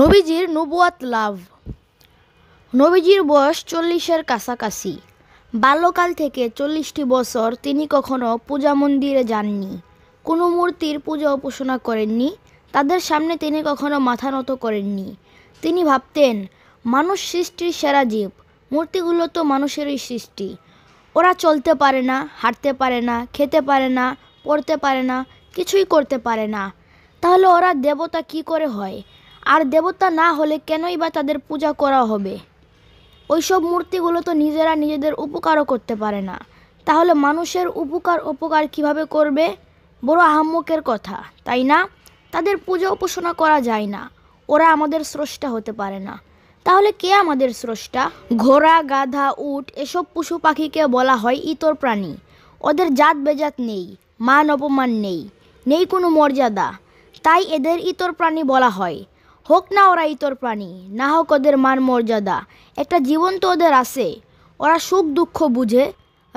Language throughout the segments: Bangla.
নবীজির নবুয়াত লাভ নবীজির বয়স চল্লিশের কাছাকাছি বাল্যকাল থেকে চল্লিশটি বছর তিনি কখনো পূজা মন্দিরে যাননি কোনো মূর্তির পূজা উপাসনা করেননি তাদের সামনে তিনি কখনো মাথা নত করেননি তিনি ভাবতেন মানুষ সৃষ্টির সেরা জীব মূর্তিগুলো তো মানুষেরই সৃষ্টি ওরা চলতে পারে না হাঁটতে পারে না খেতে পারে না পড়তে পারে না কিছুই করতে পারে না তাহলে ওরা দেবতা কি করে হয় আর দেবতা না হলে কেনই বা তাদের পূজা করা হবে ওইসব মূর্তিগুলো তো নিজেরা নিজেদের উপকারও করতে পারে না তাহলে মানুষের উপকার অপকার কিভাবে করবে বড় আহম্মকের কথা তাই না তাদের পূজা উপাসনা করা যায় না ওরা আমাদের স্রষ্টা হতে পারে না তাহলে কে আমাদের স্রষ্টা ঘোড়া গাধা উট এসব পশু পাখিকে বলা হয় ইতর প্রাণী ওদের জাত বেজাত নেই মান অপমান নেই নেই কোনো মর্যাদা তাই এদের ইতর প্রাণী বলা হয় হোক না ওরা ইতর প্রাণী না হোক ওদের মান মর্যাদা একটা জীবন তো ওদের আছে ওরা সুখ দুঃখ বুঝে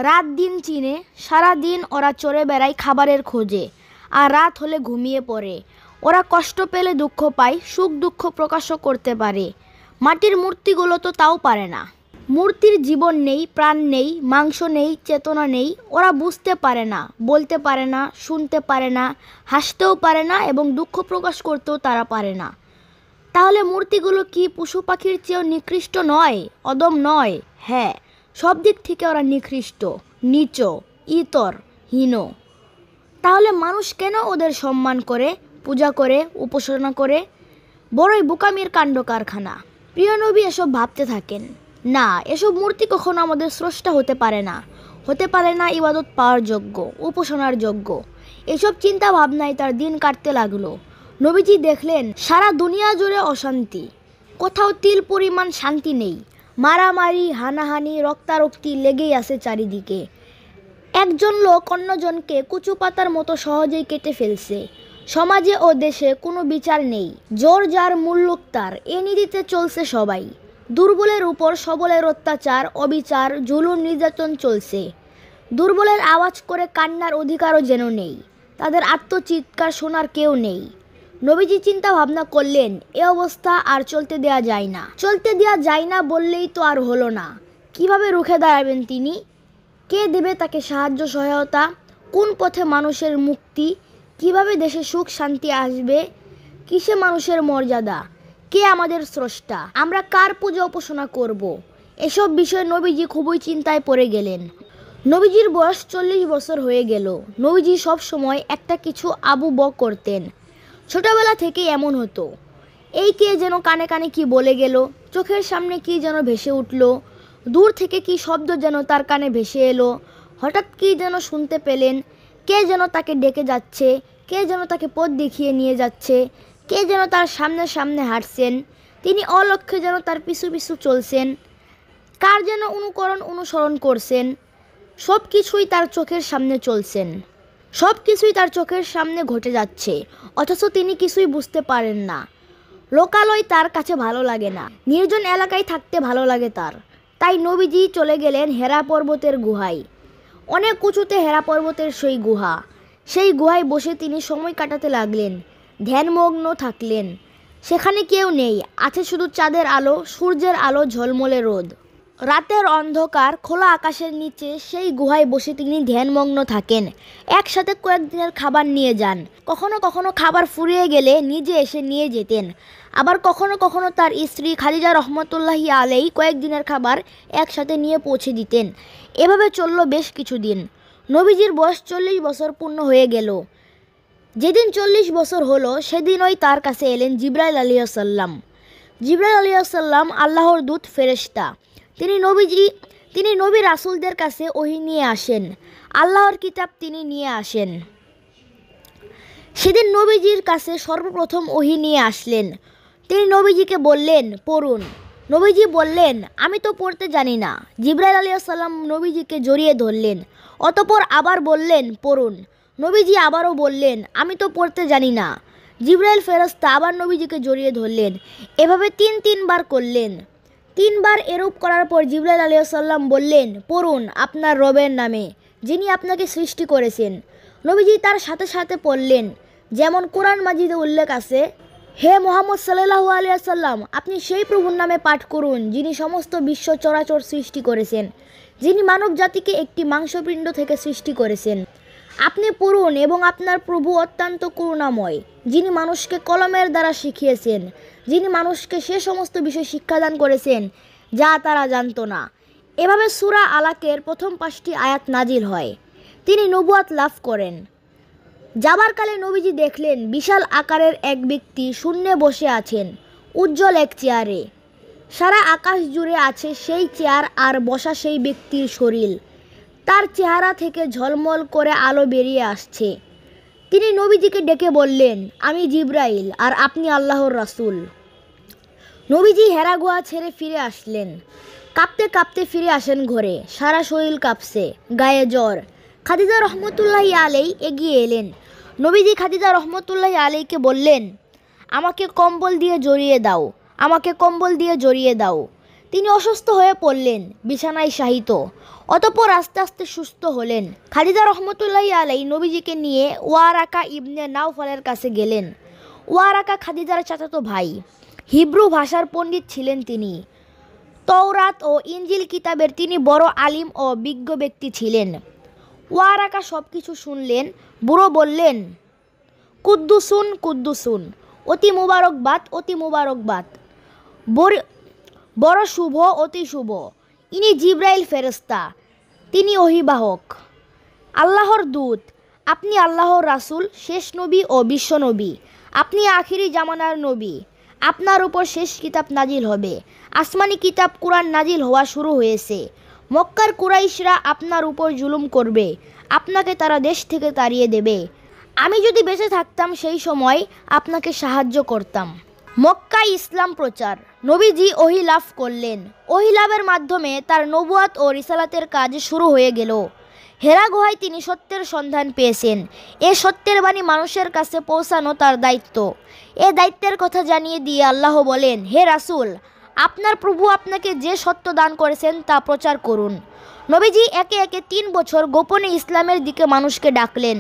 রাত দিন চিনে সারা দিন ওরা চড়ে বেড়ায় খাবারের খোঁজে আর রাত হলে ঘুমিয়ে পড়ে ওরা কষ্ট পেলে দুঃখ পায় সুখ দুঃখ প্রকাশও করতে পারে মাটির মূর্তিগুলো তো তাও পারে না মূর্তির জীবন নেই প্রাণ নেই মাংস নেই চেতনা নেই ওরা বুঝতে পারে না বলতে পারে না শুনতে পারে না হাসতেও পারে না এবং দুঃখ প্রকাশ করতেও তারা পারে না তাহলে মূর্তিগুলো কি পশু পাখির চেয়েও নিকৃষ্ট নয় অদম নয় হ্যাঁ সব দিক থেকে ওরা নিকৃষ্ট নিচ ইতর হীন তাহলে মানুষ কেন ওদের সম্মান করে পূজা করে উপাসনা করে বড়ই বোকামির কাণ্ড কারখানা প্রিয় নবী এসব ভাবতে থাকেন না এসব মূর্তি কখনো আমাদের স্রষ্টা হতে পারে না হতে পারে না ইবাদত পাওয়ার যোগ্য উপাসনার যোগ্য এসব চিন্তা ভাবনায় তার দিন কাটতে লাগলো নবীজি দেখলেন সারা দুনিয়া জুড়ে অশান্তি কোথাও তিল পরিমাণ শান্তি নেই মারামারি হানাহানি রক্তারক্তি লেগেই আছে চারিদিকে একজন লোক অন্যজনকে কুচু পাতার মতো সহজেই কেটে ফেলছে সমাজে ও দেশে কোনো বিচার নেই জোর যার মূল্যক তার এ নীতিতে চলছে সবাই দুর্বলের উপর সবলের অত্যাচার অবিচার জুলুম নির্যাতন চলছে দুর্বলের আওয়াজ করে কান্নার অধিকারও যেন নেই তাদের আত্মচিৎকার শোনার কেউ নেই নবীজি চিন্তা ভাবনা করলেন এ অবস্থা আর চলতে দেয়া যায় না চলতে দেয়া যায় না বললেই তো আর হলো না কিভাবে রুখে দাঁড়াবেন তিনি কে দেবে তাকে সাহায্য সহায়তা কোন পথে মানুষের মুক্তি কিভাবে দেশে সুখ শান্তি আসবে কিসে মানুষের মর্যাদা কে আমাদের স্রষ্টা আমরা কার পূজা উপাসনা করব। এসব বিষয়ে নবীজি খুবই চিন্তায় পড়ে গেলেন নবীজির বয়স চল্লিশ বছর হয়ে গেল নবীজি সব সময় একটা কিছু আবু বক করতেন ছোটবেলা থেকে এমন হতো এই কে যেন কানে কানে কি বলে গেল চোখের সামনে কি যেন ভেসে উঠল দূর থেকে কি শব্দ যেন তার কানে ভেসে এলো হঠাৎ কি যেন শুনতে পেলেন কে যেন তাকে ডেকে যাচ্ছে কে যেন তাকে পথ দেখিয়ে নিয়ে যাচ্ছে কে যেন তার সামনে সামনে হাঁটছেন তিনি অলক্ষ্যে যেন তার পিছু পিছু চলছেন কার যেন অনুকরণ অনুসরণ করছেন সব কিছুই তার চোখের সামনে চলছেন সব কিছুই তার চোখের সামনে ঘটে যাচ্ছে অথচ তিনি কিছুই বুঝতে পারেন না লোকালয় তার কাছে ভালো লাগে না নির্জন এলাকায় থাকতে ভালো লাগে তার তাই নবীজি চলে গেলেন হেরা পর্বতের গুহায় অনেক উঁচুতে হেরা পর্বতের সেই গুহা সেই গুহায় বসে তিনি সময় কাটাতে লাগলেন ধ্যানমগ্ন থাকলেন সেখানে কেউ নেই আছে শুধু চাঁদের আলো সূর্যের আলো ঝলমলে রোদ রাতের অন্ধকার খোলা আকাশের নিচে সেই গুহায় বসে তিনি ধ্যানমগ্ন থাকেন একসাথে কয়েকদিনের খাবার নিয়ে যান কখনো কখনো খাবার ফুরিয়ে গেলে নিজে এসে নিয়ে যেতেন আবার কখনো কখনো তার স্ত্রী খালিদা রহমতুল্লাহি আলেই কয়েকদিনের খাবার একসাথে নিয়ে পৌঁছে দিতেন এভাবে চলল বেশ কিছুদিন নবীজির বয়স চল্লিশ বছর পূর্ণ হয়ে গেল যেদিন চল্লিশ বছর হলো সেদিনই তার কাছে এলেন জিব্রাইল সাল্লাম জিব্রাইল সাল্লাম আল্লাহর দূত ফেরেস্তা তিনি নবীজি তিনি নবী রাসুলদের কাছে ওহি নিয়ে আসেন আল্লাহর কিতাব তিনি নিয়ে আসেন সেদিন নবীজির কাছে সর্বপ্রথম ওহি নিয়ে আসলেন তিনি নবীজিকে বললেন পড়ুন নবীজি বললেন আমি তো পড়তে জানি না জিব্রাইল আলিয়া সাল্লাম নবীজিকে জড়িয়ে ধরলেন অতপর আবার বললেন পড়ুন নবীজি আবারও বললেন আমি তো পড়তে জানি না জিব্রাইল ফেরস্তা আবার নবীজিকে জড়িয়ে ধরলেন এভাবে তিন তিনবার করলেন তিনবার এরূপ করার পর জিবরাইল সাল্লাম বললেন পড়ুন আপনার রবের নামে যিনি আপনাকে সৃষ্টি করেছেন নবীজি তার সাথে সাথে পড়লেন যেমন কোরআন মাজিদে উল্লেখ আছে হে মোহাম্মদ সাল্লাহ আলিয়াসাল্লাম আপনি সেই প্রভুর নামে পাঠ করুন যিনি সমস্ত বিশ্ব চরাচর সৃষ্টি করেছেন যিনি মানব জাতিকে একটি মাংসপিণ্ড থেকে সৃষ্টি করেছেন আপনি পড়ুন এবং আপনার প্রভু অত্যন্ত করুণাময় যিনি মানুষকে কলমের দ্বারা শিখিয়েছেন যিনি মানুষকে সে সমস্ত বিষয় শিক্ষাদান করেছেন যা তারা জানত না এভাবে সুরা আলাকের প্রথম পাঁচটি আয়াত নাজিল হয় তিনি নবুয়াত লাভ করেন যাবার কালে নবীজি দেখলেন বিশাল আকারের এক ব্যক্তি শূন্যে বসে আছেন উজ্জ্বল এক চেয়ারে সারা আকাশ জুড়ে আছে সেই চেয়ার আর বসা সেই ব্যক্তির শরীর তার চেহারা থেকে ঝলমল করে আলো বেরিয়ে আসছে তিনি নবীজিকে ডেকে বললেন আমি জিব্রাইল আর আপনি আল্লাহর রাসুল নবীজি হেরা গোয়া ছেড়ে ফিরে আসলেন কাঁপতে কাঁপতে ফিরে আসেন ঘরে সারা শরীর কাঁপছে গায়ে জ্বর খাদিজা রহমতুল্লাহ আলেই এগিয়ে এলেন নবীজি খাদিজা রহমতুল্লাহ আলাইকে বললেন আমাকে কম্বল দিয়ে জড়িয়ে দাও আমাকে কম্বল দিয়ে জড়িয়ে দাও তিনি অসুস্থ হয়ে পড়লেন বিছানায় শাহিত অতপর আস্তে আস্তে সুস্থ হলেন খালিদা রহমতুল্লাহ আলাই নবীজিকে নিয়ে ওয়ারাকা ইবনে নাওফালের কাছে গেলেন ওয়ারাকা খাদিজার চাচাতো ভাই হিব্রু ভাষার পণ্ডিত ছিলেন তিনি তৌরাত ও ইঞ্জিল কিতাবের তিনি বড় আলিম ও বিজ্ঞ ব্যক্তি ছিলেন ওয়ারাকা সব কিছু শুনলেন বুড়ো বললেন কুদ্দুসুন কুদ্দুসুন অতি মুবারকবাদ অতি মুবারকবাদ বড় শুভ অতি শুভ ইনি জিব্রাইল ফেরস্তা তিনি অভিবাহক আল্লাহর দূত আপনি আল্লাহর রাসুল শেষ নবী ও বিশ্বনবী আপনি আখিরি জামানার নবী আপনার উপর শেষ কিতাব নাজিল হবে আসমানি কিতাব কোরআন নাজিল হওয়া শুরু হয়েছে মক্কার কুরাইশরা আপনার উপর জুলুম করবে আপনাকে তারা দেশ থেকে তাড়িয়ে দেবে আমি যদি বেঁচে থাকতাম সেই সময় আপনাকে সাহায্য করতাম মক্কায় ইসলাম প্রচার নবীজি ওহিলাভ লাভ করলেন ওহিলাভের লাভের মাধ্যমে তার নবুয়াত ও রিসালাতের কাজ শুরু হয়ে গেল হেরা গুহায় তিনি সত্যের সন্ধান পেয়েছেন এ সত্যের বাণী মানুষের কাছে পৌঁছানো তার দায়িত্ব এ দায়িত্বের কথা জানিয়ে দিয়ে আল্লাহ বলেন হে রাসুল আপনার প্রভু আপনাকে যে সত্য দান করেছেন তা প্রচার করুন নবীজি একে একে তিন বছর গোপনে ইসলামের দিকে মানুষকে ডাকলেন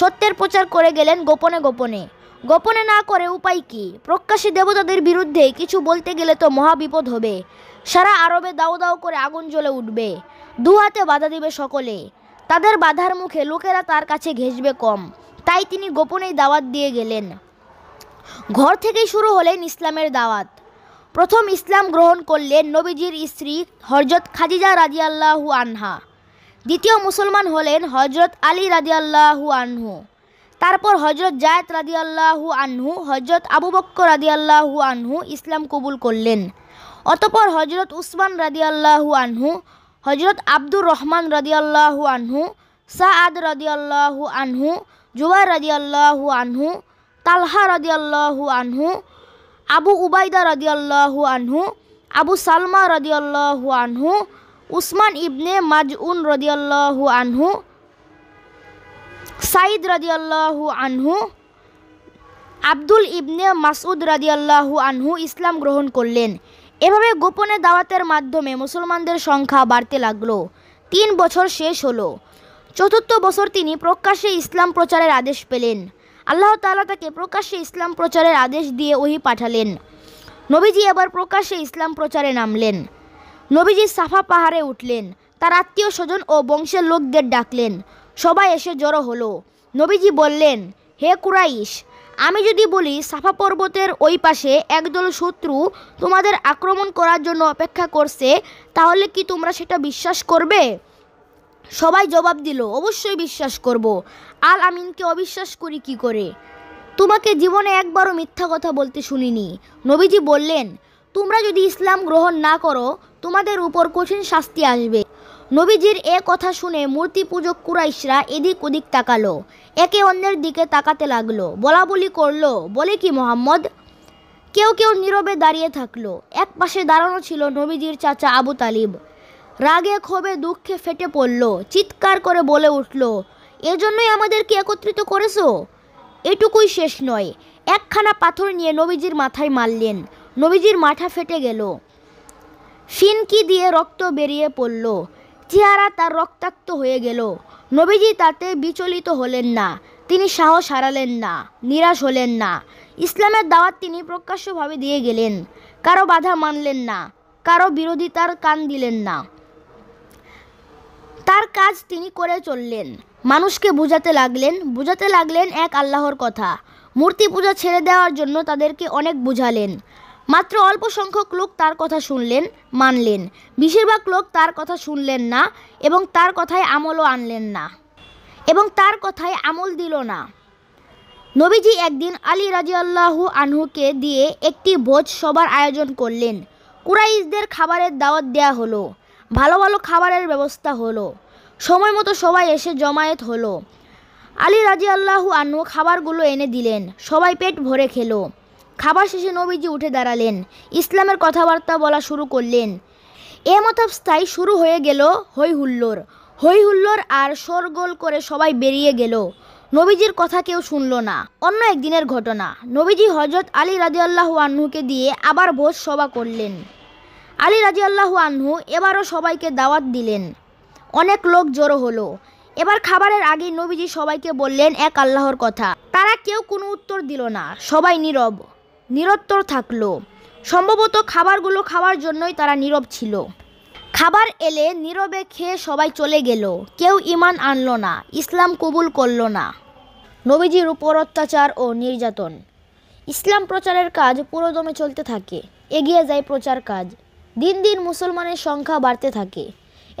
সত্যের প্রচার করে গেলেন গোপনে গোপনে গোপনে না করে উপায় কি প্রকাশ্যে দেবতাদের বিরুদ্ধে কিছু বলতে গেলে তো মহাবিপদ হবে সারা আরবে দাও দাও করে আগুন জ্বলে উঠবে দু হাতে বাধা দিবে সকলে তাদের বাধার মুখে লোকেরা তার কাছে ঘেঁষবে কম তাই তিনি গোপনেই দাওয়াত দিয়ে গেলেন ঘর থেকেই শুরু হলেন ইসলামের দাওয়াত প্রথম ইসলাম গ্রহণ করলেন নবীজির স্ত্রী হজরত খাদিজা আল্লাহু আনহা দ্বিতীয় মুসলমান হলেন হজরত আলী আল্লাহু আনহু তারপর হজরত জায়দ আল্লাহু আনহু হজরত আবু বক্কর আল্লাহু আনহু ইসলাম কবুল করলেন অতপর হজরত উসমান আল্লাহু আনহু हजरत अब्दुर रहमान रदियल्लाहु आनहु साद रदियल्लाहु आनहु जुबैर रदियल्लाहु आनहु तलहा रदियल्लाहु आनहु अबू उबैदा रदियल्लाहु आनहु अबू सलमा रदियल्लाहु आनहु उस्मान इब्ने मजउन रदियल्लाहु आनहु सईद रदियल्लाहु आनहु আব্দুল ইবনে মাসুদ রাদিয়াল্লাহু আনহু ইসলাম গ্রহণ করলেন এভাবে গোপনে দাওয়াতের মাধ্যমে মুসলমানদের সংখ্যা বাড়তে লাগলো তিন বছর শেষ হলো চতুর্থ বছর তিনি প্রকাশ্যে ইসলাম প্রচারের আদেশ পেলেন আল্লাহ তালা তাকে প্রকাশ্যে ইসলাম প্রচারের আদেশ দিয়ে ওহি পাঠালেন নবীজি এবার প্রকাশ্যে ইসলাম প্রচারে নামলেন নবীজি সাফা পাহাড়ে উঠলেন তার আত্মীয় স্বজন ও বংশের লোকদের ডাকলেন সবাই এসে জড়ো হলো নবীজি বললেন হে কুরাইশ আমি যদি বলি সাফা পর্বতের ওই পাশে একদল শত্রু তোমাদের আক্রমণ করার জন্য অপেক্ষা করছে তাহলে কি তোমরা সেটা বিশ্বাস করবে সবাই জবাব দিল অবশ্যই বিশ্বাস করব আল আমিনকে অবিশ্বাস করি কি করে তোমাকে জীবনে একবারও মিথ্যা কথা বলতে শুনিনি নবীজি বললেন তোমরা যদি ইসলাম গ্রহণ না করো তোমাদের উপর কঠিন শাস্তি আসবে নবীজির এ কথা শুনে মূর্তি পূজক কুরাইশরা এদিক ওদিক তাকালো একে অন্যের দিকে তাকাতে লাগলো বলা বলি করলো বলে কি মোহাম্মদ কেউ কেউ নীরবে দাঁড়িয়ে থাকলো এক পাশে দাঁড়ানো ছিল নবীজির চাচা আবু তালিব রাগে ক্ষোভে দুঃখে ফেটে পড়ল চিৎকার করে বলে উঠল এজন্যই আমাদেরকে একত্রিত করেছ এটুকুই শেষ নয় একখানা পাথর নিয়ে নবীজির মাথায় মারলেন নবীজির মাথা ফেটে গেল ফিনকি দিয়ে রক্ত বেরিয়ে পড়ল চেহারা তার রক্তাক্ত হয়ে গেল নবীজি তাতে বিচলিত হলেন না তিনি সাহস হারালেন না নিরাশ হলেন না ইসলামের দাওয়াত তিনি প্রকাশ্যভাবে দিয়ে গেলেন কারো বাধা মানলেন না কারো বিরোধিতার কান দিলেন না তার কাজ তিনি করে চললেন মানুষকে বুঝাতে লাগলেন বুঝাতে লাগলেন এক আল্লাহর কথা মূর্তি পূজা ছেড়ে দেওয়ার জন্য তাদেরকে অনেক বুঝালেন মাত্র অল্প সংখ্যক লোক তার কথা শুনলেন মানলেন বেশিরভাগ লোক তার কথা শুনলেন না এবং তার কথায় আমলও আনলেন না এবং তার কথায় আমল দিল না নবীজি একদিন আলী রাজিয়াল্লাহু আনহুকে দিয়ে একটি ভোজ সবার আয়োজন করলেন কুরাইশদের খাবারের দাওয়াত দেয়া হলো ভালো ভালো খাবারের ব্যবস্থা হলো সময় মতো সবাই এসে জমায়েত হলো আলী রাজিয়াল্লাহু আনহু খাবারগুলো এনে দিলেন সবাই পেট ভরে খেলো খাবার শেষে নবীজি উঠে দাঁড়ালেন ইসলামের কথাবার্তা বলা শুরু করলেন এ মতাবস্থায় শুরু হয়ে গেল হই হুল্লোর হৈ হুল্লোর আর শোরগোল করে সবাই বেরিয়ে গেল নবীজির কথা কেউ শুনল না অন্য একদিনের ঘটনা নবীজি হজরত আলী রাজি আল্লাহ আহ্নুকে দিয়ে আবার ভোজ সভা করলেন আলী রাজি আল্লাহ আহ্নু এবারও সবাইকে দাওয়াত দিলেন অনেক লোক জড়ো হলো এবার খাবারের আগেই নবীজি সবাইকে বললেন এক আল্লাহর কথা তারা কেউ কোনো উত্তর দিল না সবাই নীরব নিরত্তর থাকল সম্ভবত খাবারগুলো খাওয়ার জন্যই তারা নীরব ছিল খাবার এলে নীরবে খেয়ে সবাই চলে গেল কেউ ইমান আনল না ইসলাম কবুল করল না নবীজির উপর অত্যাচার ও নির্যাতন ইসলাম প্রচারের কাজ পুরোদমে চলতে থাকে এগিয়ে যায় প্রচার কাজ দিন দিন মুসলমানের সংখ্যা বাড়তে থাকে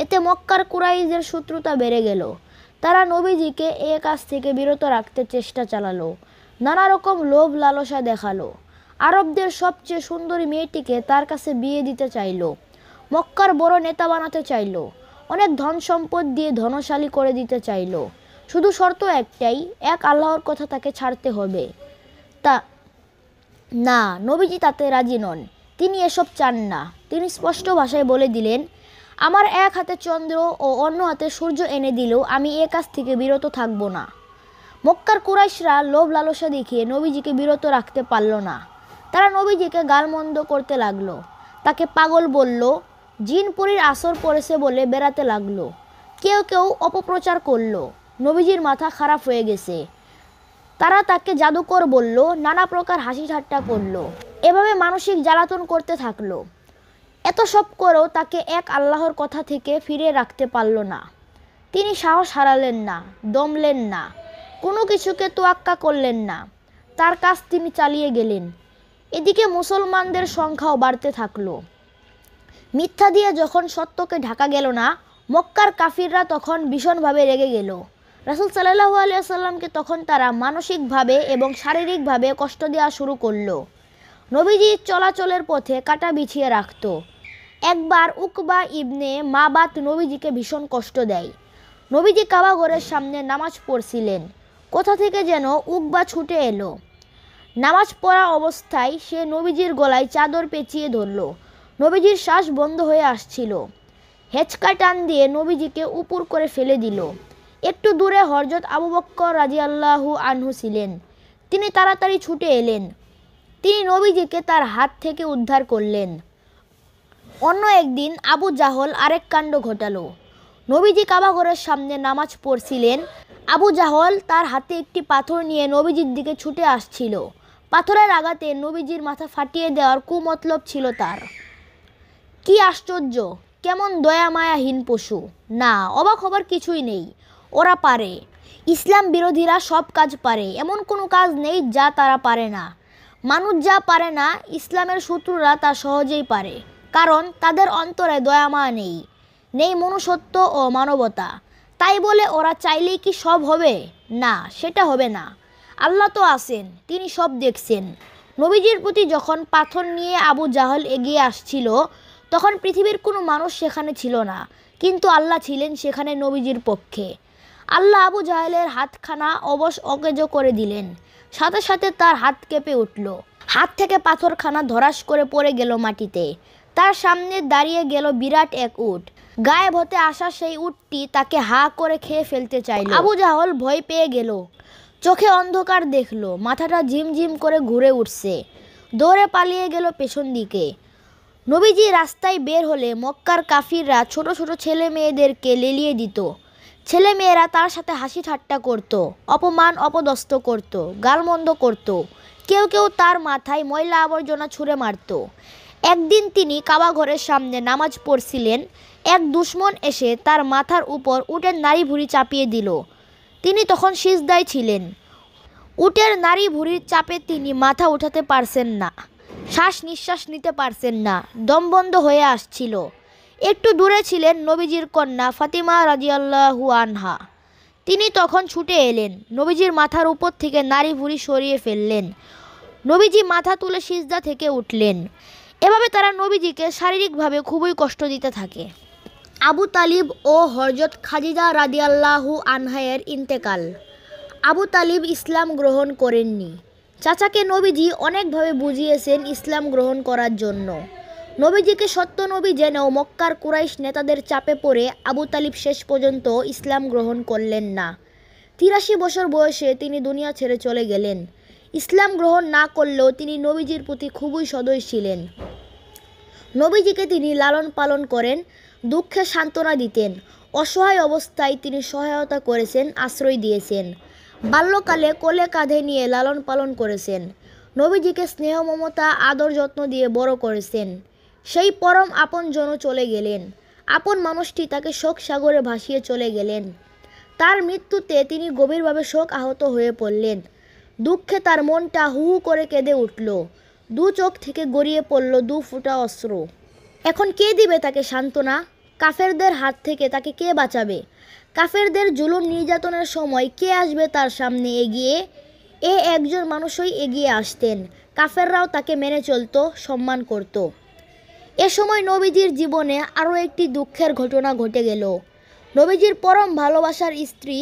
এতে মক্কার কুরাইজের শত্রুতা বেড়ে গেল তারা নবীজিকে এ কাজ থেকে বিরত রাখতে চেষ্টা চালালো নানা রকম লোভ লালসা দেখালো আরবদের সবচেয়ে সুন্দরী মেয়েটিকে তার কাছে বিয়ে দিতে চাইল মক্কার বড় নেতা বানাতে চাইল অনেক ধন সম্পদ দিয়ে ধনশালী করে দিতে চাইল শুধু শর্ত একটাই এক আল্লাহর কথা তাকে ছাড়তে হবে তা না নবীজি তাতে রাজি নন তিনি এসব চান না তিনি স্পষ্ট ভাষায় বলে দিলেন আমার এক হাতে চন্দ্র ও অন্য হাতে সূর্য এনে দিলেও আমি এ কাজ থেকে বিরত থাকব না মক্কার কুরাইশরা লোভ লালসা দেখিয়ে নবীজিকে বিরত রাখতে পারল না তারা নবীজিকে গালমন্দ করতে লাগলো তাকে পাগল বলল জিনপুরীর আসর পড়েছে বলে বেড়াতে লাগলো কেউ কেউ অপপ্রচার করলো নবীজির মাথা খারাপ হয়ে গেছে তারা তাকে জাদুকর বলল নানা প্রকার হাসি ঠাট্টা করলো এভাবে মানসিক জ্বালাতন করতে থাকলো এত সব করেও তাকে এক আল্লাহর কথা থেকে ফিরে রাখতে পারল না তিনি সাহস হারালেন না দমলেন না কোনো কিছুকে তোয়াক্কা করলেন না তার কাজ তিনি চালিয়ে গেলেন এদিকে মুসলমানদের সংখ্যাও বাড়তে থাকল মিথ্যা দিয়ে যখন সত্যকে ঢাকা গেল না মক্কার কাফিররা তখন ভীষণভাবে রেগে গেল রাসুল সাল্লাহু আলিয়াল্লামকে তখন তারা মানসিকভাবে এবং শারীরিকভাবে কষ্ট দেওয়া শুরু করলো নবীজি চলাচলের পথে কাটা বিছিয়ে রাখত একবার উকবা ইবনে মা বাত নবীজিকে ভীষণ কষ্ট দেয় নবীজি কাবাগরের সামনে নামাজ পড়ছিলেন কোথা থেকে যেন উকবা ছুটে এলো নামাজ পড়া অবস্থায় সে নবীজির গলায় চাদর পেঁচিয়ে ধরল নবীজির শ্বাস বন্ধ হয়ে আসছিল হেঁচকা টান দিয়ে নবীজিকে উপর করে ফেলে দিল একটু দূরে হরজত আবু বক্কর রাজিয়াল্লাহু আনহু ছিলেন তিনি তাড়াতাড়ি ছুটে এলেন তিনি নবীজিকে তার হাত থেকে উদ্ধার করলেন অন্য একদিন আবু জাহল আরেক কাণ্ড ঘটালো নবীজি কাবাঘরের সামনে নামাজ পড়ছিলেন আবু জাহল তার হাতে একটি পাথর নিয়ে নবীজির দিকে ছুটে আসছিল পাথরের আঘাতে নবীজির মাথা ফাটিয়ে দেওয়ার কুমতলব ছিল তার কি আশ্চর্য কেমন দয়া মায়াহীন পশু না অবাক হবার কিছুই নেই ওরা পারে ইসলাম বিরোধীরা সব কাজ পারে এমন কোনো কাজ নেই যা তারা পারে না মানুষ যা পারে না ইসলামের শত্রুরা তা সহজেই পারে কারণ তাদের অন্তরে দয়ামা নেই নেই মনুষ্যত্ব ও মানবতা তাই বলে ওরা চাইলেই কি সব হবে না সেটা হবে না আল্লাহ তো আছেন তিনি সব দেখছেন নবীজির প্রতি যখন পাথর নিয়ে আবু জাহল এগিয়ে আসছিল তখন পৃথিবীর কোনো মানুষ সেখানে ছিল না কিন্তু আল্লাহ ছিলেন সেখানে নবীজির পক্ষে আল্লাহ আবু জাহেলের হাতখানা অবশ অকেজ করে দিলেন সাথে সাথে তার হাত কেঁপে উঠল হাত থেকে পাথরখানা ধরাস করে পড়ে গেল মাটিতে তার সামনে দাঁড়িয়ে গেল বিরাট এক উট গায়ে ভতে আসা সেই উটটি তাকে হা করে খেয়ে ফেলতে চাইল আবু জাহল ভয় পেয়ে গেল চোখে অন্ধকার দেখল মাথাটা ঝিমঝিম করে ঘুরে উঠছে দৌড়ে পালিয়ে গেল পেছন দিকে নবীজি রাস্তায় বের হলে মক্কার কাফিররা ছোট ছোট ছেলে মেয়েদেরকে লেলিয়ে দিত ছেলে মেয়েরা তার সাথে হাসি ঠাট্টা করত অপমান অপদস্থ করত গালমন্দ করত কেউ কেউ তার মাথায় ময়লা আবর্জনা ছুঁড়ে মারত একদিন তিনি কাবা ঘরের সামনে নামাজ পড়ছিলেন এক দুশ্মন এসে তার মাথার উপর উটের নাড়ি ভুড়ি চাপিয়ে দিল তিনি তখন সিজদায় ছিলেন উটের নারী ভুঁড়ির চাপে তিনি মাথা উঠাতে পারছেন না শ্বাস নিঃশ্বাস নিতে পারছেন না দমবন্ধ হয়ে আসছিল একটু দূরে ছিলেন নবীজির কন্যা ফাতিমা রাজিয়াল্লাহু আনহা তিনি তখন ছুটে এলেন নবীজির মাথার উপর থেকে নারী ভুঁড়ি সরিয়ে ফেললেন নবীজি মাথা তুলে সিজদা থেকে উঠলেন এভাবে তারা নবীজিকে শারীরিকভাবে খুবই কষ্ট দিতে থাকে আবু তালিব ও হরজত খাদিজা রাদিয়াল্লাহু আনহায়ের ইন্তেকাল আবু তালিব ইসলাম গ্রহণ করেননি চাচাকে নবীজি অনেকভাবে বুঝিয়েছেন ইসলাম গ্রহণ করার জন্য নবীজিকে সত্য নবী জেনেও মক্কার কুরাইশ নেতাদের চাপে পড়ে আবু তালিব শেষ পর্যন্ত ইসলাম গ্রহণ করলেন না তিরাশি বছর বয়সে তিনি দুনিয়া ছেড়ে চলে গেলেন ইসলাম গ্রহণ না করলেও তিনি নবীজির প্রতি খুবই সদয় ছিলেন নবীজিকে তিনি লালন পালন করেন দুঃখে সান্ত্বনা দিতেন অসহায় অবস্থায় তিনি সহায়তা করেছেন আশ্রয় দিয়েছেন বাল্যকালে কোলে কাঁধে নিয়ে লালন পালন করেছেন নবীজিকে স্নেহ মমতা আদর যত্ন দিয়ে বড় করেছেন সেই পরম আপন জন চলে গেলেন আপন মানুষটি তাকে শোক সাগরে ভাসিয়ে চলে গেলেন তার মৃত্যুতে তিনি গভীরভাবে শোক আহত হয়ে পড়লেন দুঃখে তার মনটা হু হু করে কেঁদে উঠল দু চোখ থেকে গড়িয়ে পড়ল দু ফুটা অস্ত্র এখন কে দিবে তাকে সান্ত্বনা কাফেরদের হাত থেকে তাকে কে বাঁচাবে কাফেরদের জুলুম নির্যাতনের সময় কে আসবে তার সামনে এগিয়ে এ একজন মানুষই এগিয়ে আসতেন কাফেররাও তাকে মেনে চলত সম্মান করত এ সময় নবীজির জীবনে আরও একটি দুঃখের ঘটনা ঘটে গেল নবীজির পরম ভালোবাসার স্ত্রী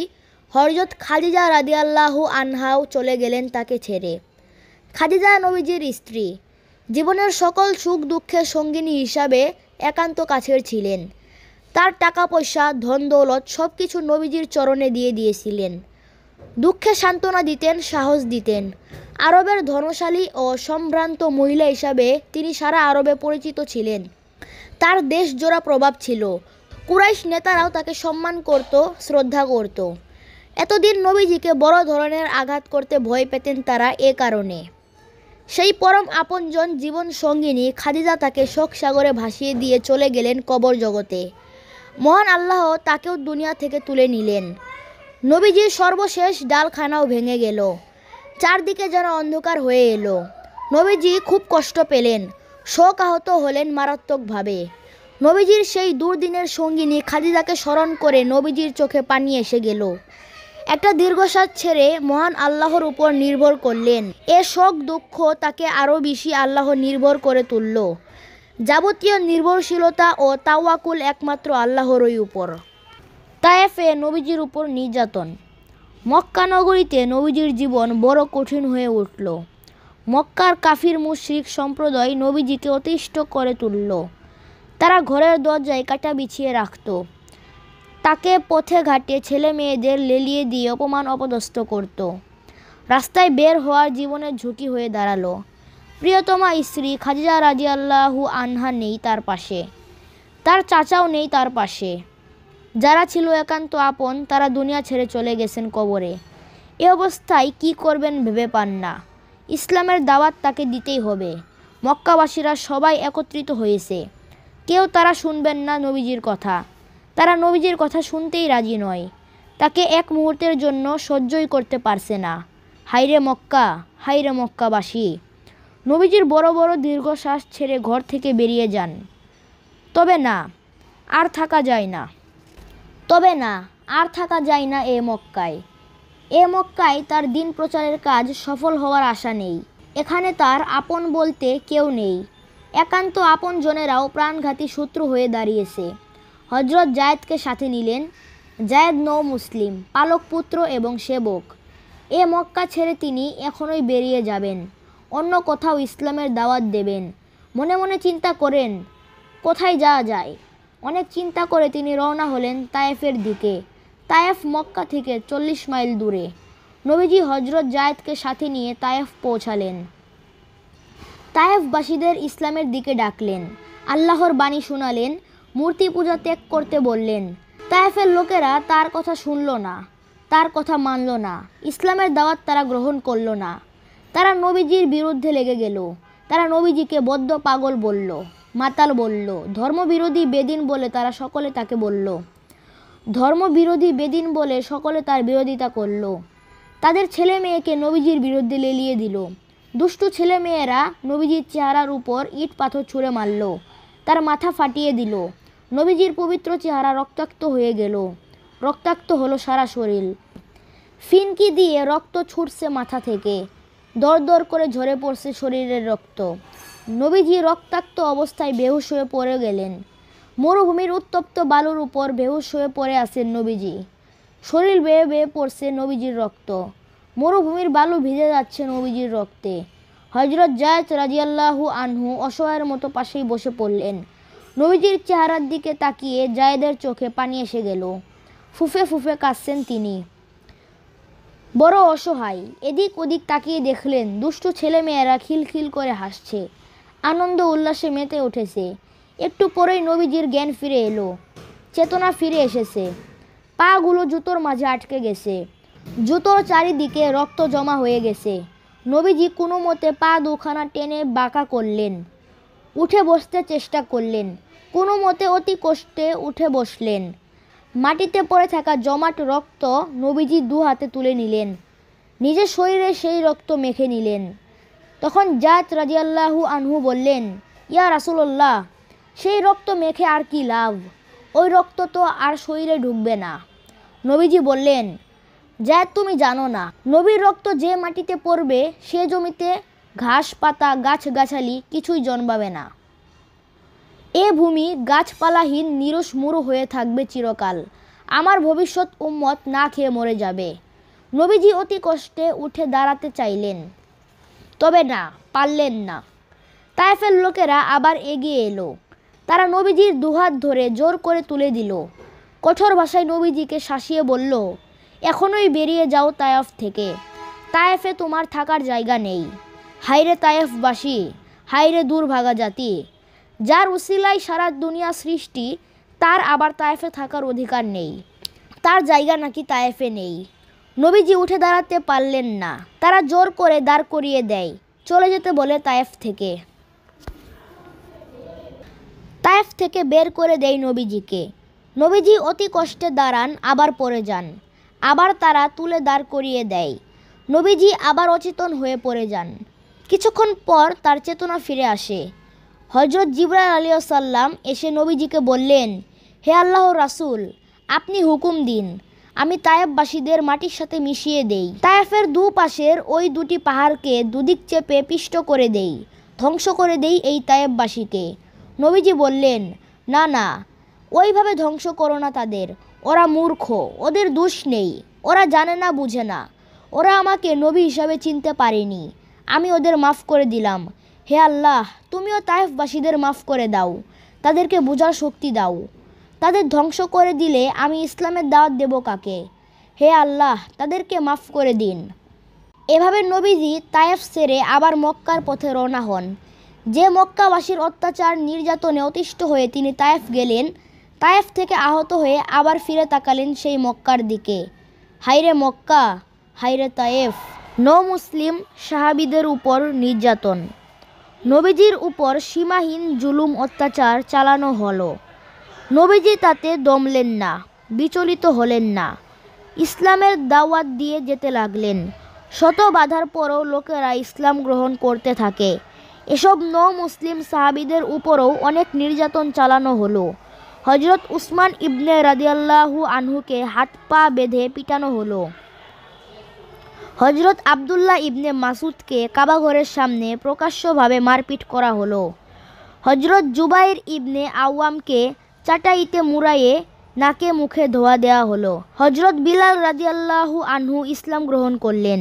হরজত খাদিজা রাদিয়াল্লাহু আনহাও চলে গেলেন তাকে ছেড়ে খাদিজা নবীজির স্ত্রী জীবনের সকল সুখ দুঃখের সঙ্গিনী হিসাবে একান্ত কাছের ছিলেন তার টাকা পয়সা ধন দৌলত সব কিছু নবীজির চরণে দিয়ে দিয়েছিলেন দুঃখে সান্ত্বনা দিতেন সাহস দিতেন আরবের ধনশালী ও সম্ভ্রান্ত মহিলা হিসাবে তিনি সারা আরবে পরিচিত ছিলেন তার দেশ জোড়া প্রভাব ছিল কুরাইশ নেতারাও তাকে সম্মান করত শ্রদ্ধা করত এতদিন নবীজিকে বড় ধরনের আঘাত করতে ভয় পেতেন তারা এ কারণে সেই পরম আপনজন জীবন সঙ্গিনী খাদিজা তাকে শোক সাগরে ভাসিয়ে দিয়ে চলে গেলেন কবর জগতে মহান আল্লাহ তাকেও দুনিয়া থেকে তুলে নিলেন নবীজির সর্বশেষ ডালখানাও ভেঙে গেল চারদিকে যেন অন্ধকার হয়ে এলো নবীজি খুব কষ্ট পেলেন শোক আহত হলেন মারাত্মকভাবে নবীজির সেই দুর্দিনের সঙ্গিনী খাদিজাকে স্মরণ করে নবীজির চোখে পানি এসে গেল একটা দীর্ঘশ্বাস ছেড়ে মহান আল্লাহর উপর নির্ভর করলেন এ শোক দুঃখ তাকে আরও বেশি আল্লাহ নির্ভর করে তুলল যাবতীয় নির্ভরশীলতা ও তাওয়াকুল একমাত্র আল্লাহরই উপর তায়েফে নবীজির উপর নির্যাতন মক্কা নগরীতে নবীজির জীবন বড় কঠিন হয়ে উঠল মক্কার কাফির মুশ্রিক সম্প্রদায় নবীজিকে অতিষ্ঠ করে তুলল তারা ঘরের দরজায় কাটা বিছিয়ে রাখত তাকে পথে ঘাটে ছেলে মেয়েদের লেলিয়ে দিয়ে অপমান অপদস্থ করত রাস্তায় বের হওয়ার জীবনের ঝুঁকি হয়ে দাঁড়ালো প্রিয়তমা স্ত্রী খাদিজা রাজিয়াল্লাহু আনহা নেই তার পাশে তার চাচাও নেই তার পাশে যারা ছিল একান্ত আপন তারা দুনিয়া ছেড়ে চলে গেছেন কবরে এ অবস্থায় কি করবেন ভেবে পান না ইসলামের দাওয়াত তাকে দিতেই হবে মক্কাবাসীরা সবাই একত্রিত হয়েছে কেউ তারা শুনবেন না নবীজির কথা তারা নবীজির কথা শুনতেই রাজি নয় তাকে এক মুহূর্তের জন্য সহ্যই করতে পারছে না হাইরে মক্কা হাইরে মক্কাবাসী নবীজির বড় বড় দীর্ঘশ্বাস ছেড়ে ঘর থেকে বেরিয়ে যান তবে না আর থাকা যায় না তবে না আর থাকা যায় না এ মক্কায় এ মক্কায় তার দিন প্রচারের কাজ সফল হওয়ার আশা নেই এখানে তার আপন বলতে কেউ নেই একান্ত আপন জনেরাও প্রাণঘাতী শত্রু হয়ে দাঁড়িয়েছে হজরত জায়েদকে সাথে নিলেন জায়েদ নৌ মুসলিম পালক পুত্র এবং সেবক এ মক্কা ছেড়ে তিনি এখনই বেরিয়ে যাবেন অন্য কোথাও ইসলামের দাওয়াত দেবেন মনে মনে চিন্তা করেন কোথায় যাওয়া যায় অনেক চিন্তা করে তিনি রওনা হলেন তায়েফের দিকে তায়েফ মক্কা থেকে চল্লিশ মাইল দূরে নবীজি হজরত জায়েদকে সাথে নিয়ে তায়েফ পৌঁছালেন তায়েফবাসীদের ইসলামের দিকে ডাকলেন আল্লাহর বাণী শোনালেন মূর্তি পূজা ত্যাগ করতে বললেন তায়েফের লোকেরা তার কথা শুনল না তার কথা মানল না ইসলামের দাওয়াত তারা গ্রহণ করল না তারা নবীজির বিরুদ্ধে লেগে গেল তারা নবীজিকে বদ্ধ পাগল বলল মাতাল বলল ধর্মবিরোধী বেদিন বলে তারা সকলে তাকে বলল ধর্মবিরোধী বেদিন বলে সকলে তার বিরোধিতা করল তাদের ছেলে মেয়েকে নবীজির বিরুদ্ধে লেলিয়ে দিল দুষ্টু ছেলে মেয়েরা নবীজির চেহারার উপর ইট পাথর ছুঁড়ে মারল তার মাথা ফাটিয়ে দিল নবীজির পবিত্র চেহারা রক্তাক্ত হয়ে গেল রক্তাক্ত হলো সারা শরীর ফিনকি দিয়ে রক্ত ছুটছে মাথা থেকে দর দর করে ঝরে পড়ছে শরীরের রক্ত নবীজি রক্তাক্ত অবস্থায় বেহুশ হয়ে পড়ে গেলেন মরুভূমির উত্তপ্ত বালুর উপর বেহুশ হয়ে পড়ে আছেন নবীজি শরীর বেয়ে বেয়ে পড়ছে নবীজির রক্ত মরুভূমির বালু ভিজে যাচ্ছে নবীজির রক্তে হজরত জায়দ রাজিয়াল্লাহু আনহু অসহায়ের মতো পাশেই বসে পড়লেন নবীজির চেহারার দিকে তাকিয়ে জায়েদের চোখে পানি এসে গেল ফুফে ফুফে কাঁদছেন তিনি বড় অসহায় এদিক ওদিক তাকিয়ে দেখলেন দুষ্ট ছেলেমেয়েরা খিলখিল করে হাসছে আনন্দ উল্লাসে মেতে উঠেছে একটু পরেই নবীজির জ্ঞান ফিরে এলো চেতনা ফিরে এসেছে পাগুলো জুতোর মাঝে আটকে গেছে জুতোর চারিদিকে রক্ত জমা হয়ে গেছে নবীজি কোনো মতে পা দুখানা টেনে বাঁকা করলেন উঠে বসতে চেষ্টা করলেন কোনো মতে অতি কষ্টে উঠে বসলেন মাটিতে পড়ে থাকা জমাট রক্ত নবীজি দু হাতে তুলে নিলেন নিজের শরীরে সেই রক্ত মেখে নিলেন তখন জাত রাজিয়াল্লাহু আনহু বললেন ইয়া রাসুলল্লাহ সেই রক্ত মেখে আর কি লাভ ওই রক্ত তো আর শরীরে ঢুকবে না নবীজি বললেন জায়দ তুমি জানো না নবীর রক্ত যে মাটিতে পড়বে সে জমিতে ঘাস পাতা গাছগাছালি কিছুই জন্মাবে না এ ভূমি গাছপালাহীন নিরস মরু হয়ে থাকবে চিরকাল আমার ভবিষ্যৎ উম্মত না খেয়ে মরে যাবে নবীজি অতি কষ্টে উঠে দাঁড়াতে চাইলেন তবে না পারলেন না তায়েফের লোকেরা আবার এগিয়ে এলো তারা নবীজির দুহাত ধরে জোর করে তুলে দিল কঠোর ভাষায় নবীজিকে শাসিয়ে বলল এখনই বেরিয়ে যাও তায়েফ থেকে তায়েফে তোমার থাকার জায়গা নেই হাইরে তায়েফবাসী হাইরে দুর্ভাগা জাতি যার উসিলাই সারা দুনিয়া সৃষ্টি তার আবার তায়েফে থাকার অধিকার নেই তার জায়গা নাকি তায়েফে নেই নবীজি উঠে দাঁড়াতে পারলেন না তারা জোর করে দাঁড় করিয়ে দেয় চলে যেতে বলে তায়েফ থেকে তায়েফ থেকে বের করে দেয় নবীজিকে নবীজি অতি কষ্টে দাঁড়ান আবার পড়ে যান আবার তারা তুলে দাঁড় করিয়ে দেয় নবীজি আবার অচেতন হয়ে পড়ে যান কিছুক্ষণ পর তার চেতনা ফিরে আসে হজরত জিব্রাহ আলী সাল্লাম এসে নবীজিকে বললেন হে আল্লাহ রাসুল আপনি হুকুম দিন আমি তায়েববাসীদের মাটির সাথে মিশিয়ে দেই তায়েফের দুপাশের ওই দুটি পাহাড়কে দুদিক চেপে পিষ্ট করে দেই ধ্বংস করে দেই এই তায়েববাসীকে নবীজি বললেন না না ওইভাবে ধ্বংস করো না তাদের ওরা মূর্খ ওদের দোষ নেই ওরা জানে না বুঝে না ওরা আমাকে নবী হিসাবে চিনতে পারেনি আমি ওদের মাফ করে দিলাম হে আল্লাহ তুমিও তায়েফবাসীদের মাফ করে দাও তাদেরকে বোঝার শক্তি দাও তাদের ধ্বংস করে দিলে আমি ইসলামের দাওয়াত দেব কাকে হে আল্লাহ তাদেরকে মাফ করে দিন এভাবে নবীজি তায়েফ সেরে আবার মক্কার পথে রওনা হন যে মক্কাবাসীর অত্যাচার নির্যাতনে অতিষ্ঠ হয়ে তিনি তায়েফ গেলেন তায়েফ থেকে আহত হয়ে আবার ফিরে তাকালেন সেই মক্কার দিকে হাইরে মক্কা হাইরে তায়েফ নৌ মুসলিম সাহাবিদের উপর নির্যাতন নবীজির উপর সীমাহীন জুলুম অত্যাচার চালানো হলো নবীজি তাতে দমলেন না বিচলিত হলেন না ইসলামের দাওয়াত দিয়ে যেতে লাগলেন শত বাধার পরও লোকেরা ইসলাম গ্রহণ করতে থাকে এসব ন মুসলিম সাহাবিদের উপরও অনেক নির্যাতন চালানো হলো হজরত উসমান ইবনে রাদিয়াল্লাহু আনহুকে হাত পা বেঁধে পিটানো হলো হজরত আবদুল্লাহ ইবনে মাসুদকে কাবাঘরের সামনে প্রকাশ্যভাবে মারপিট করা হলো হজরত জুবাইর ইবনে আওয়ামকে চাটাইতে মুড়াইয়ে নাকে মুখে ধোয়া দেয়া হলো হজরত বিলাল রাজিয়াল্লাহু আনহু ইসলাম গ্রহণ করলেন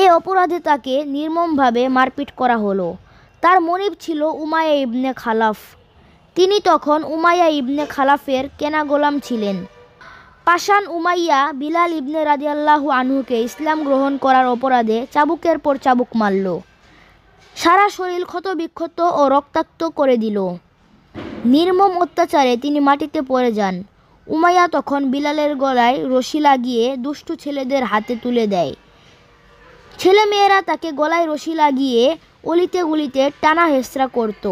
এ অপরাধে তাকে নির্মমভাবে মারপিট করা হলো তার মনিব ছিল উমায়া ইবনে খালাফ তিনি তখন উমায়া ইবনে খালাফের কেনা গোলাম ছিলেন পাশান উমাইয়া বিলাল ইবনে রাজিয়াল্লাহু আনহুকে ইসলাম গ্রহণ করার অপরাধে চাবুকের পর চাবুক মারল সারা শরীর ক্ষতবিক্ষত ও রক্তাক্ত করে দিল নির্মম অত্যাচারে তিনি মাটিতে পড়ে যান উমাইয়া তখন বিলালের গলায় রশি লাগিয়ে দুষ্টু ছেলেদের হাতে তুলে দেয় ছেলেমেয়েরা তাকে গলায় রশি লাগিয়ে অলিতে গুলিতে টানা হেসরা করত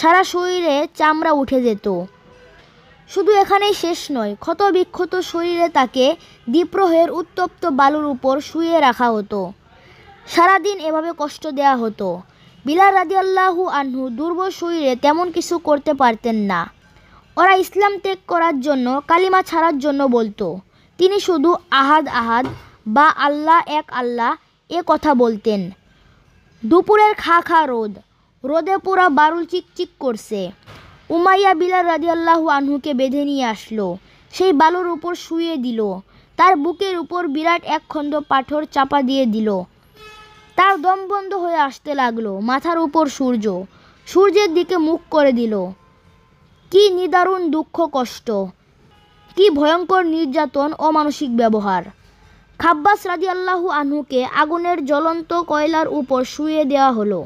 সারা শরীরে চামড়া উঠে যেত শুধু এখানেই শেষ নয় ক্ষতবিক্ষত শরীরে তাকে দ্বীপ্রহের উত্তপ্ত বালুর উপর শুয়ে রাখা হতো সারাদিন এভাবে কষ্ট দেয়া হতো বিলাল রাদিয়াল্লাহু আনহু দুর্বল শরীরে তেমন কিছু করতে পারতেন না ওরা ইসলাম ত্যাগ করার জন্য কালিমা ছাড়ার জন্য বলতো তিনি শুধু আহাদ আহাদ বা আল্লাহ এক আল্লাহ এ কথা বলতেন দুপুরের খা খা রোদ রোদে পুরা বারুল চিকচিক করছে উমাইয়া বিলাল রাজিয়াল্লাহু আনহুকে বেঁধে নিয়ে আসলো সেই বালুর উপর শুয়ে দিল তার বুকের উপর বিরাট এক খণ্ড পাথর চাপা দিয়ে দিল তার দম বন্ধ হয়ে আসতে লাগলো মাথার উপর সূর্য সূর্যের দিকে মুখ করে দিল কি নিদারুণ দুঃখ কষ্ট কি ভয়ঙ্কর নির্যাতন ও মানসিক ব্যবহার খাব্বাস রাজি আল্লাহু আনহুকে আগুনের জ্বলন্ত কয়লার উপর শুয়ে দেওয়া হলো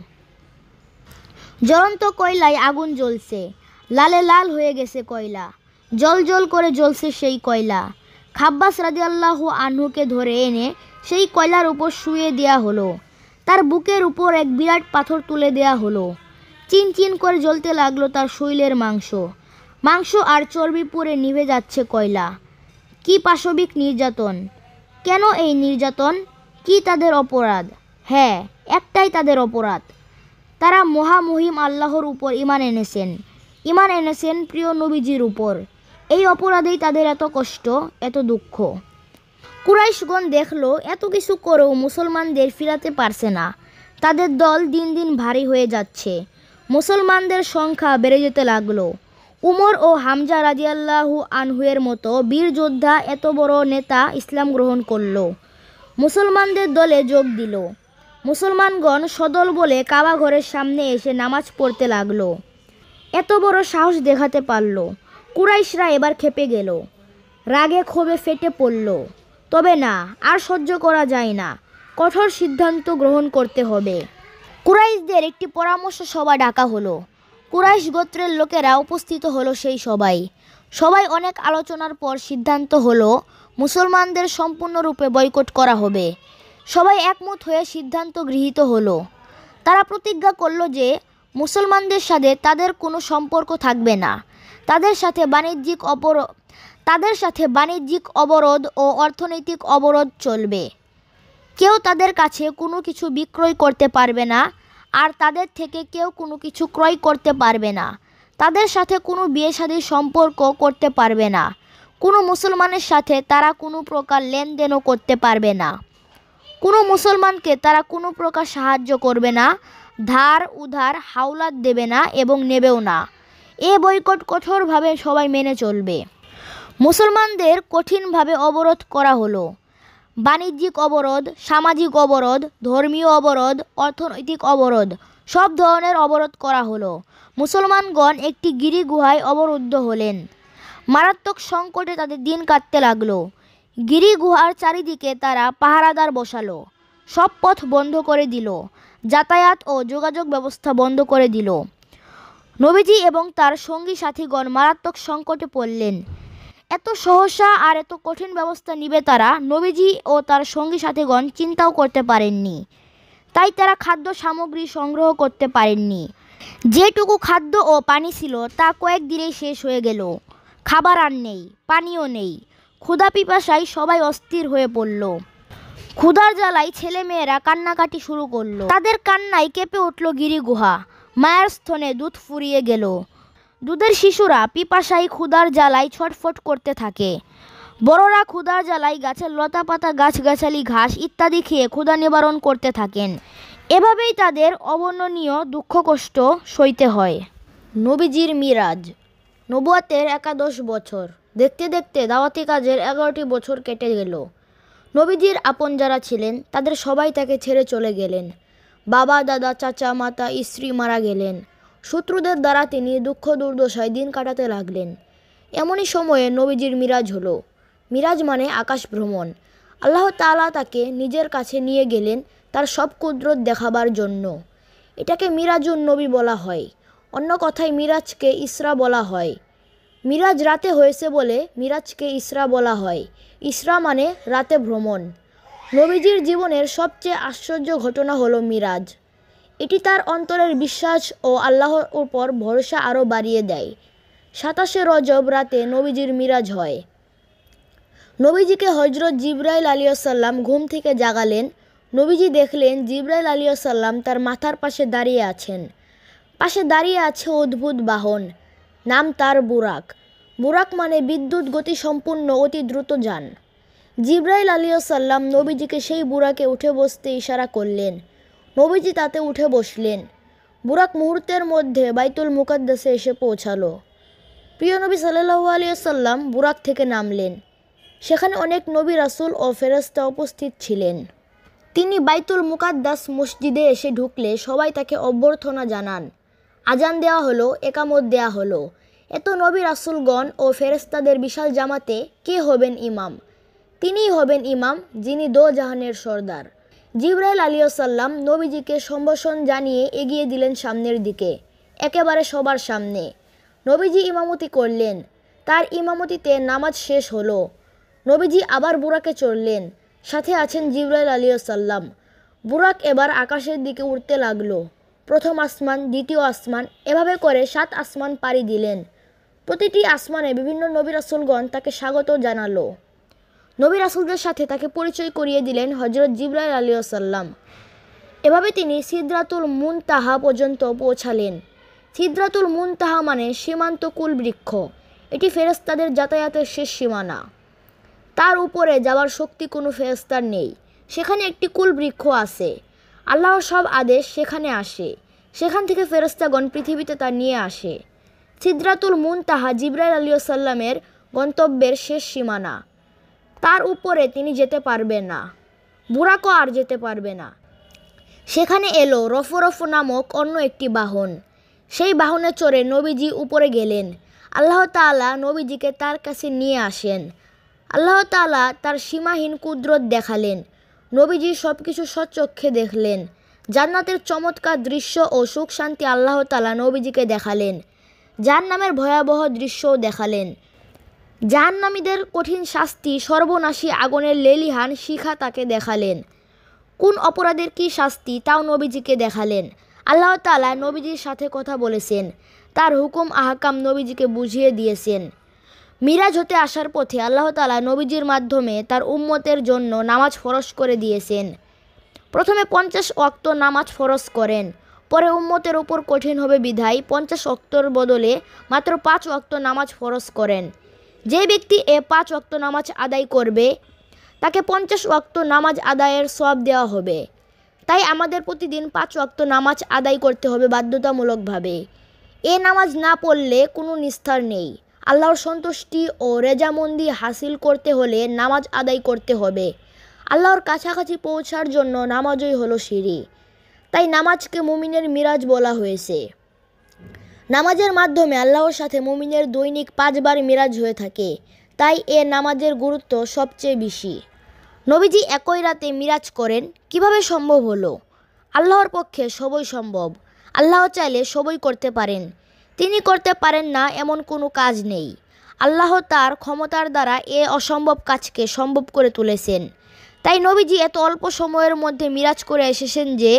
জ্বলন্ত কয়লায় আগুন জ্বলছে লালে লাল হয়ে গেছে কয়লা জল জল করে জ্বলছে সেই কয়লা খাব্বাস রাজিয়াল্লাহ আনহুকে ধরে এনে সেই কয়লার উপর শুয়ে দেয়া হলো তার বুকের উপর এক বিরাট পাথর তুলে দেয়া হলো চিন চিন করে জ্বলতে লাগলো তার শৈলের মাংস মাংস আর চর্বি পরে নিভে যাচ্ছে কয়লা কি পাশবিক নির্যাতন কেন এই নির্যাতন কি তাদের অপরাধ হ্যাঁ একটাই তাদের অপরাধ তারা মহামহিম আল্লাহর উপর ইমান এনেছেন ইমান এনেছেন প্রিয় নবীজির উপর এই অপরাধেই তাদের এত কষ্ট এত দুঃখ কুরাইশগণ দেখল এত কিছু করেও মুসলমানদের ফিরাতে পারছে না তাদের দল দিন দিন ভারী হয়ে যাচ্ছে মুসলমানদের সংখ্যা বেড়ে যেতে লাগলো উমর ও হামজা রাজিয়াল্লাহু আনহুয়ের মতো বীর যোদ্ধা এত বড় নেতা ইসলাম গ্রহণ করল মুসলমানদের দলে যোগ দিল মুসলমানগণ সদল বলে কাবা ঘরের সামনে এসে নামাজ পড়তে লাগলো এত বড় সাহস দেখাতে পারল কুরাইশরা এবার খেপে গেল রাগে ক্ষোভে ফেটে পড়ল তবে না আর সহ্য করা যায় না কঠোর সিদ্ধান্ত গ্রহণ করতে হবে কুরাইশদের একটি পরামর্শ সভা ডাকা হলো কুরাইশ গোত্রের লোকেরা উপস্থিত হলো সেই সবাই সবাই অনেক আলোচনার পর সিদ্ধান্ত হলো মুসলমানদের সম্পূর্ণরূপে বয়কট করা হবে সবাই একমত হয়ে সিদ্ধান্ত গৃহীত হলো তারা প্রতিজ্ঞা করলো যে মুসলমানদের সাথে তাদের কোনো সম্পর্ক থাকবে না তাদের সাথে বাণিজ্যিক অপর তাদের সাথে বাণিজ্যিক অবরোধ ও অর্থনৈতিক অবরোধ চলবে কেউ তাদের কাছে কোনো কিছু বিক্রয় করতে পারবে না আর তাদের থেকে কেউ কোনো কিছু ক্রয় করতে পারবে না তাদের সাথে কোনো বিয়ে শাদীর সম্পর্ক করতে পারবে না কোনো মুসলমানের সাথে তারা কোনো প্রকার লেনদেনও করতে পারবে না কোনো মুসলমানকে তারা কোনো প্রকার সাহায্য করবে না ধার উধার হাওলাত দেবে না এবং নেবেও না এ বৈকট কঠোরভাবে সবাই মেনে চলবে মুসলমানদের কঠিনভাবে অবরোধ করা হলো বাণিজ্যিক অবরোধ সামাজিক অবরোধ ধর্মীয় অবরোধ অর্থনৈতিক অবরোধ সব ধরনের অবরোধ করা হলো মুসলমানগণ একটি গিরিগুহায় অবরুদ্ধ হলেন মারাত্মক সংকটে তাদের দিন কাটতে লাগলো গিরিগুহার চারিদিকে তারা পাহারাদার বসালো সব পথ বন্ধ করে দিল যাতায়াত ও যোগাযোগ ব্যবস্থা বন্ধ করে দিল নবীজি এবং তার সঙ্গী সাথীগণ মারাত্মক সংকটে পড়লেন এত সহসা আর এত কঠিন ব্যবস্থা নিবে তারা নবীজি ও তার সঙ্গী সাথীগণ চিন্তাও করতে পারেননি তাই তারা খাদ্য সামগ্রী সংগ্রহ করতে পারেননি যেটুকু খাদ্য ও পানি ছিল তা কয়েকদিনেই শেষ হয়ে গেল খাবার আর নেই পানিও নেই ক্ষুধা পিপাসায় সবাই অস্থির হয়ে পড়ল ক্ষুধার জ্বালায় ছেলে মেয়েরা কান্নাকাটি শুরু করলো তাদের কান্নায় কেঁপে উঠল গিরি গুহা মায়ের স্থনে দুধ ফুরিয়ে গেল দুধের শিশুরা পিপাসায় ক্ষুধার জ্বালায় ছটফট করতে থাকে বড়রা ক্ষুধার জ্বালায় গাছের লতা পাতা গাছগাছালি ঘাস ইত্যাদি খেয়ে ক্ষুধা নিবারণ করতে থাকেন এভাবেই তাদের অবর্ণনীয় দুঃখ কষ্ট সইতে হয় নবীজির মিরাজ নবুয়াতের একাদশ বছর দেখতে দেখতে দাওয়াতি কাজের এগারোটি বছর কেটে গেল নবীজির আপন যারা ছিলেন তাদের সবাই তাকে ছেড়ে চলে গেলেন বাবা দাদা চাচা মাতা স্ত্রী মারা গেলেন শত্রুদের দ্বারা তিনি দুঃখ দুর্দশায় দিন কাটাতে লাগলেন এমনই সময়ে নবীজির মিরাজ হলো মিরাজ মানে আকাশ ভ্রমণ আল্লাহ তালা তাকে নিজের কাছে নিয়ে গেলেন তার সব কুদরত দেখাবার জন্য এটাকে মিরাজুন নবী বলা হয় অন্য কথায় মিরাজকে ইসরা বলা হয় মিরাজ রাতে হয়েছে বলে মিরাজকে ইসরা বলা হয় ইসরা মানে রাতে ভ্রমণ নবীজির জীবনের সবচেয়ে আশ্চর্য ঘটনা হলো মিরাজ এটি তার অন্তরের বিশ্বাস ও আল্লাহর উপর ভরসা আরও বাড়িয়ে দেয় সাতাশে রজব রাতে নবীজির মিরাজ হয় নবীজিকে হজরত জিব্রাইল আলিয়াসাল্লাম ঘুম থেকে জাগালেন নবীজি দেখলেন জিব্রাইল আলিয়াসাল্লাম তার মাথার পাশে দাঁড়িয়ে আছেন পাশে দাঁড়িয়ে আছে অদ্ভুত বাহন নাম তার বুরাক মুরাক মানে বিদ্যুৎ গতি সম্পূর্ণ অতি দ্রুত যান জিব্রাইল সাল্লাম নবীজিকে সেই বুরাকে উঠে বসতে ইশারা করলেন নবীজি তাতে উঠে বসলেন বুরাক মুহূর্তের মধ্যে বাইতুল মুকাদ্দাসে এসে পৌঁছালো প্রিয় নবী সাল্লাহু আলিয়াসাল্লাম বুরাক থেকে নামলেন সেখানে অনেক নবী রাসুল ও ফেরস্তা উপস্থিত ছিলেন তিনি বাইতুল মুকাদ্দাস মসজিদে এসে ঢুকলে সবাই তাকে অভ্যর্থনা জানান আজান দেওয়া হলো একামত দেওয়া হলো এত নবী রাসুলগণ ও ফেরেস্তাদের বিশাল জামাতে কে হবেন ইমাম তিনিই হবেন ইমাম যিনি দো জাহানের সর্দার জিব্রাইল সাল্লাম নবীজিকে সম্ভাষণ জানিয়ে এগিয়ে দিলেন সামনের দিকে একেবারে সবার সামনে নবীজি ইমামতি করলেন তার ইমামতিতে নামাজ শেষ হলো নবীজি আবার বুরাকে চড়লেন সাথে আছেন জিব্রাইল সাল্লাম বুরাক এবার আকাশের দিকে উঠতে লাগলো প্রথম আসমান দ্বিতীয় আসমান এভাবে করে সাত আসমান পাড়ি দিলেন প্রতিটি আসমানে বিভিন্ন নবী রাসুলগণ তাকে স্বাগত জানালো নবী রাসুলদের সাথে তাকে পরিচয় করিয়ে দিলেন হজরত জিবরাই আলী আসাল্লাম এভাবে তিনি সিদ্রাতুল মুন তাহা পর্যন্ত পৌঁছালেন সিদ্রাতুল মুন তাহা মানে সীমান্ত কুল বৃক্ষ এটি ফেরেস্তাদের যাতায়াতের শেষ সীমানা তার উপরে যাওয়ার শক্তি কোনো ফেরেস্তার নেই সেখানে একটি কুল বৃক্ষ আছে আল্লাহর সব আদেশ সেখানে আসে সেখান থেকে ফেরস্তাগণ পৃথিবীতে তা নিয়ে আসে সিদ্রাতুল মুনতাহা জিব্রাইল আলী সাল্লামের গন্তব্যের শেষ সীমানা তার উপরে তিনি যেতে পারবেন না বুড়াকো আর যেতে পারবে না সেখানে এলো রফরফু নামক অন্য একটি বাহন সেই বাহনে চড়ে নবীজি উপরে গেলেন আল্লাহ তালা নবীজিকে তার কাছে নিয়ে আসেন আল্লাহ তালা তার সীমাহীন কুদরত দেখালেন নবীজি সব কিছু সচক্ষে দেখলেন জান্নাতের চমৎকার দৃশ্য ও সুখ শান্তি আল্লাহ তালা নবীজিকে দেখালেন যার নামের ভয়াবহ দৃশ্য দেখালেন যার নামীদের কঠিন শাস্তি সর্বনাশী আগুনের লেলিহান শিখা তাকে দেখালেন কোন অপরাধের কি শাস্তি তাও নবীজিকে দেখালেন আল্লাহ তালা নবীজির সাথে কথা বলেছেন তার হুকুম আহকাম নবীজিকে বুঝিয়ে দিয়েছেন মিরাজ হতে আসার পথে আল্লাহ তালা নবীজির মাধ্যমে তার উম্মতের জন্য নামাজ ফরস করে দিয়েছেন প্রথমে পঞ্চাশ অক্ত নামাজ ফরস করেন পরে উম্মতের ওপর কঠিন হবে বিধায় পঞ্চাশ অক্তর বদলে মাত্র পাঁচ অক্ত নামাজ ফরজ করেন যে ব্যক্তি এ পাঁচ অক্ত নামাজ আদায় করবে তাকে পঞ্চাশ অক্ত নামাজ আদায়ের সব দেওয়া হবে তাই আমাদের প্রতিদিন পাঁচ অক্ত নামাজ আদায় করতে হবে বাধ্যতামূলকভাবে এ নামাজ না পড়লে কোনো নিস্তার নেই আল্লাহর সন্তুষ্টি ও রেজামন্দি হাসিল করতে হলে নামাজ আদায় করতে হবে আল্লাহর কাছাকাছি পৌঁছার জন্য নামাজই হলো সিঁড়ি তাই নামাজকে মুমিনের মিরাজ বলা হয়েছে নামাজের মাধ্যমে আল্লাহর সাথে মুমিনের দৈনিক পাঁচবার মিরাজ হয়ে থাকে তাই এ নামাজের গুরুত্ব সবচেয়ে বেশি নবীজি একই রাতে মিরাজ করেন কিভাবে সম্ভব হলো আল্লাহর পক্ষে সবই সম্ভব আল্লাহ চাইলে সবই করতে পারেন তিনি করতে পারেন না এমন কোনো কাজ নেই আল্লাহ তার ক্ষমতার দ্বারা এ অসম্ভব কাজকে সম্ভব করে তুলেছেন তাই নবীজি এত অল্প সময়ের মধ্যে মিরাজ করে এসেছেন যে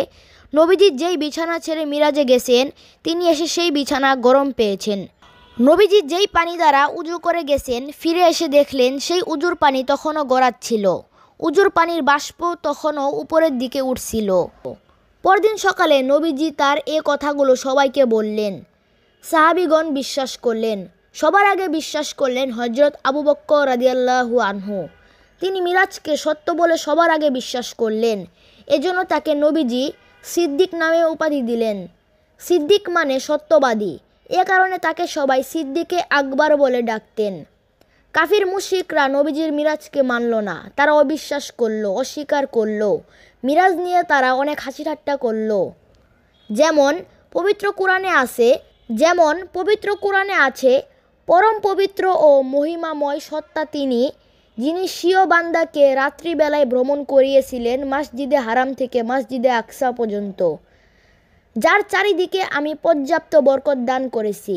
নবীজি যেই বিছানা ছেড়ে মিরাজে গেছেন তিনি এসে সেই বিছানা গরম পেয়েছেন নবীজি যেই পানি দ্বারা উজু করে গেছেন ফিরে এসে দেখলেন সেই উজুর পানি তখনও গড়াচ্ছিল উজুর পানির বাষ্প তখনও উপরের দিকে উঠছিল পরদিন সকালে নবীজি তার এ কথাগুলো সবাইকে বললেন সাহাবিগণ বিশ্বাস করলেন সবার আগে বিশ্বাস করলেন হজরত আবু বক্ক রাজিয়াল্লাহু আনহু তিনি মিরাজকে সত্য বলে সবার আগে বিশ্বাস করলেন এজন্য তাকে নবীজি সিদ্দিক নামে উপাধি দিলেন সিদ্দিক মানে সত্যবাদী এ কারণে তাকে সবাই সিদ্দিকে আকবর বলে ডাকতেন কাফির মুশিকরা নবীজির মিরাজকে মানল না তারা অবিশ্বাস করল অস্বীকার করল মিরাজ নিয়ে তারা অনেক হাসি ঠাট্টা করল যেমন পবিত্র কোরআনে আছে যেমন পবিত্র কোরআনে আছে পরম পবিত্র ও মহিমাময় সত্তা তিনি যিনি স্বীয় বান্দাকে রাত্রিবেলায় ভ্রমণ করিয়েছিলেন মসজিদে হারাম থেকে মসজিদে আকসা পর্যন্ত যার চারিদিকে আমি পর্যাপ্ত বরকত দান করেছি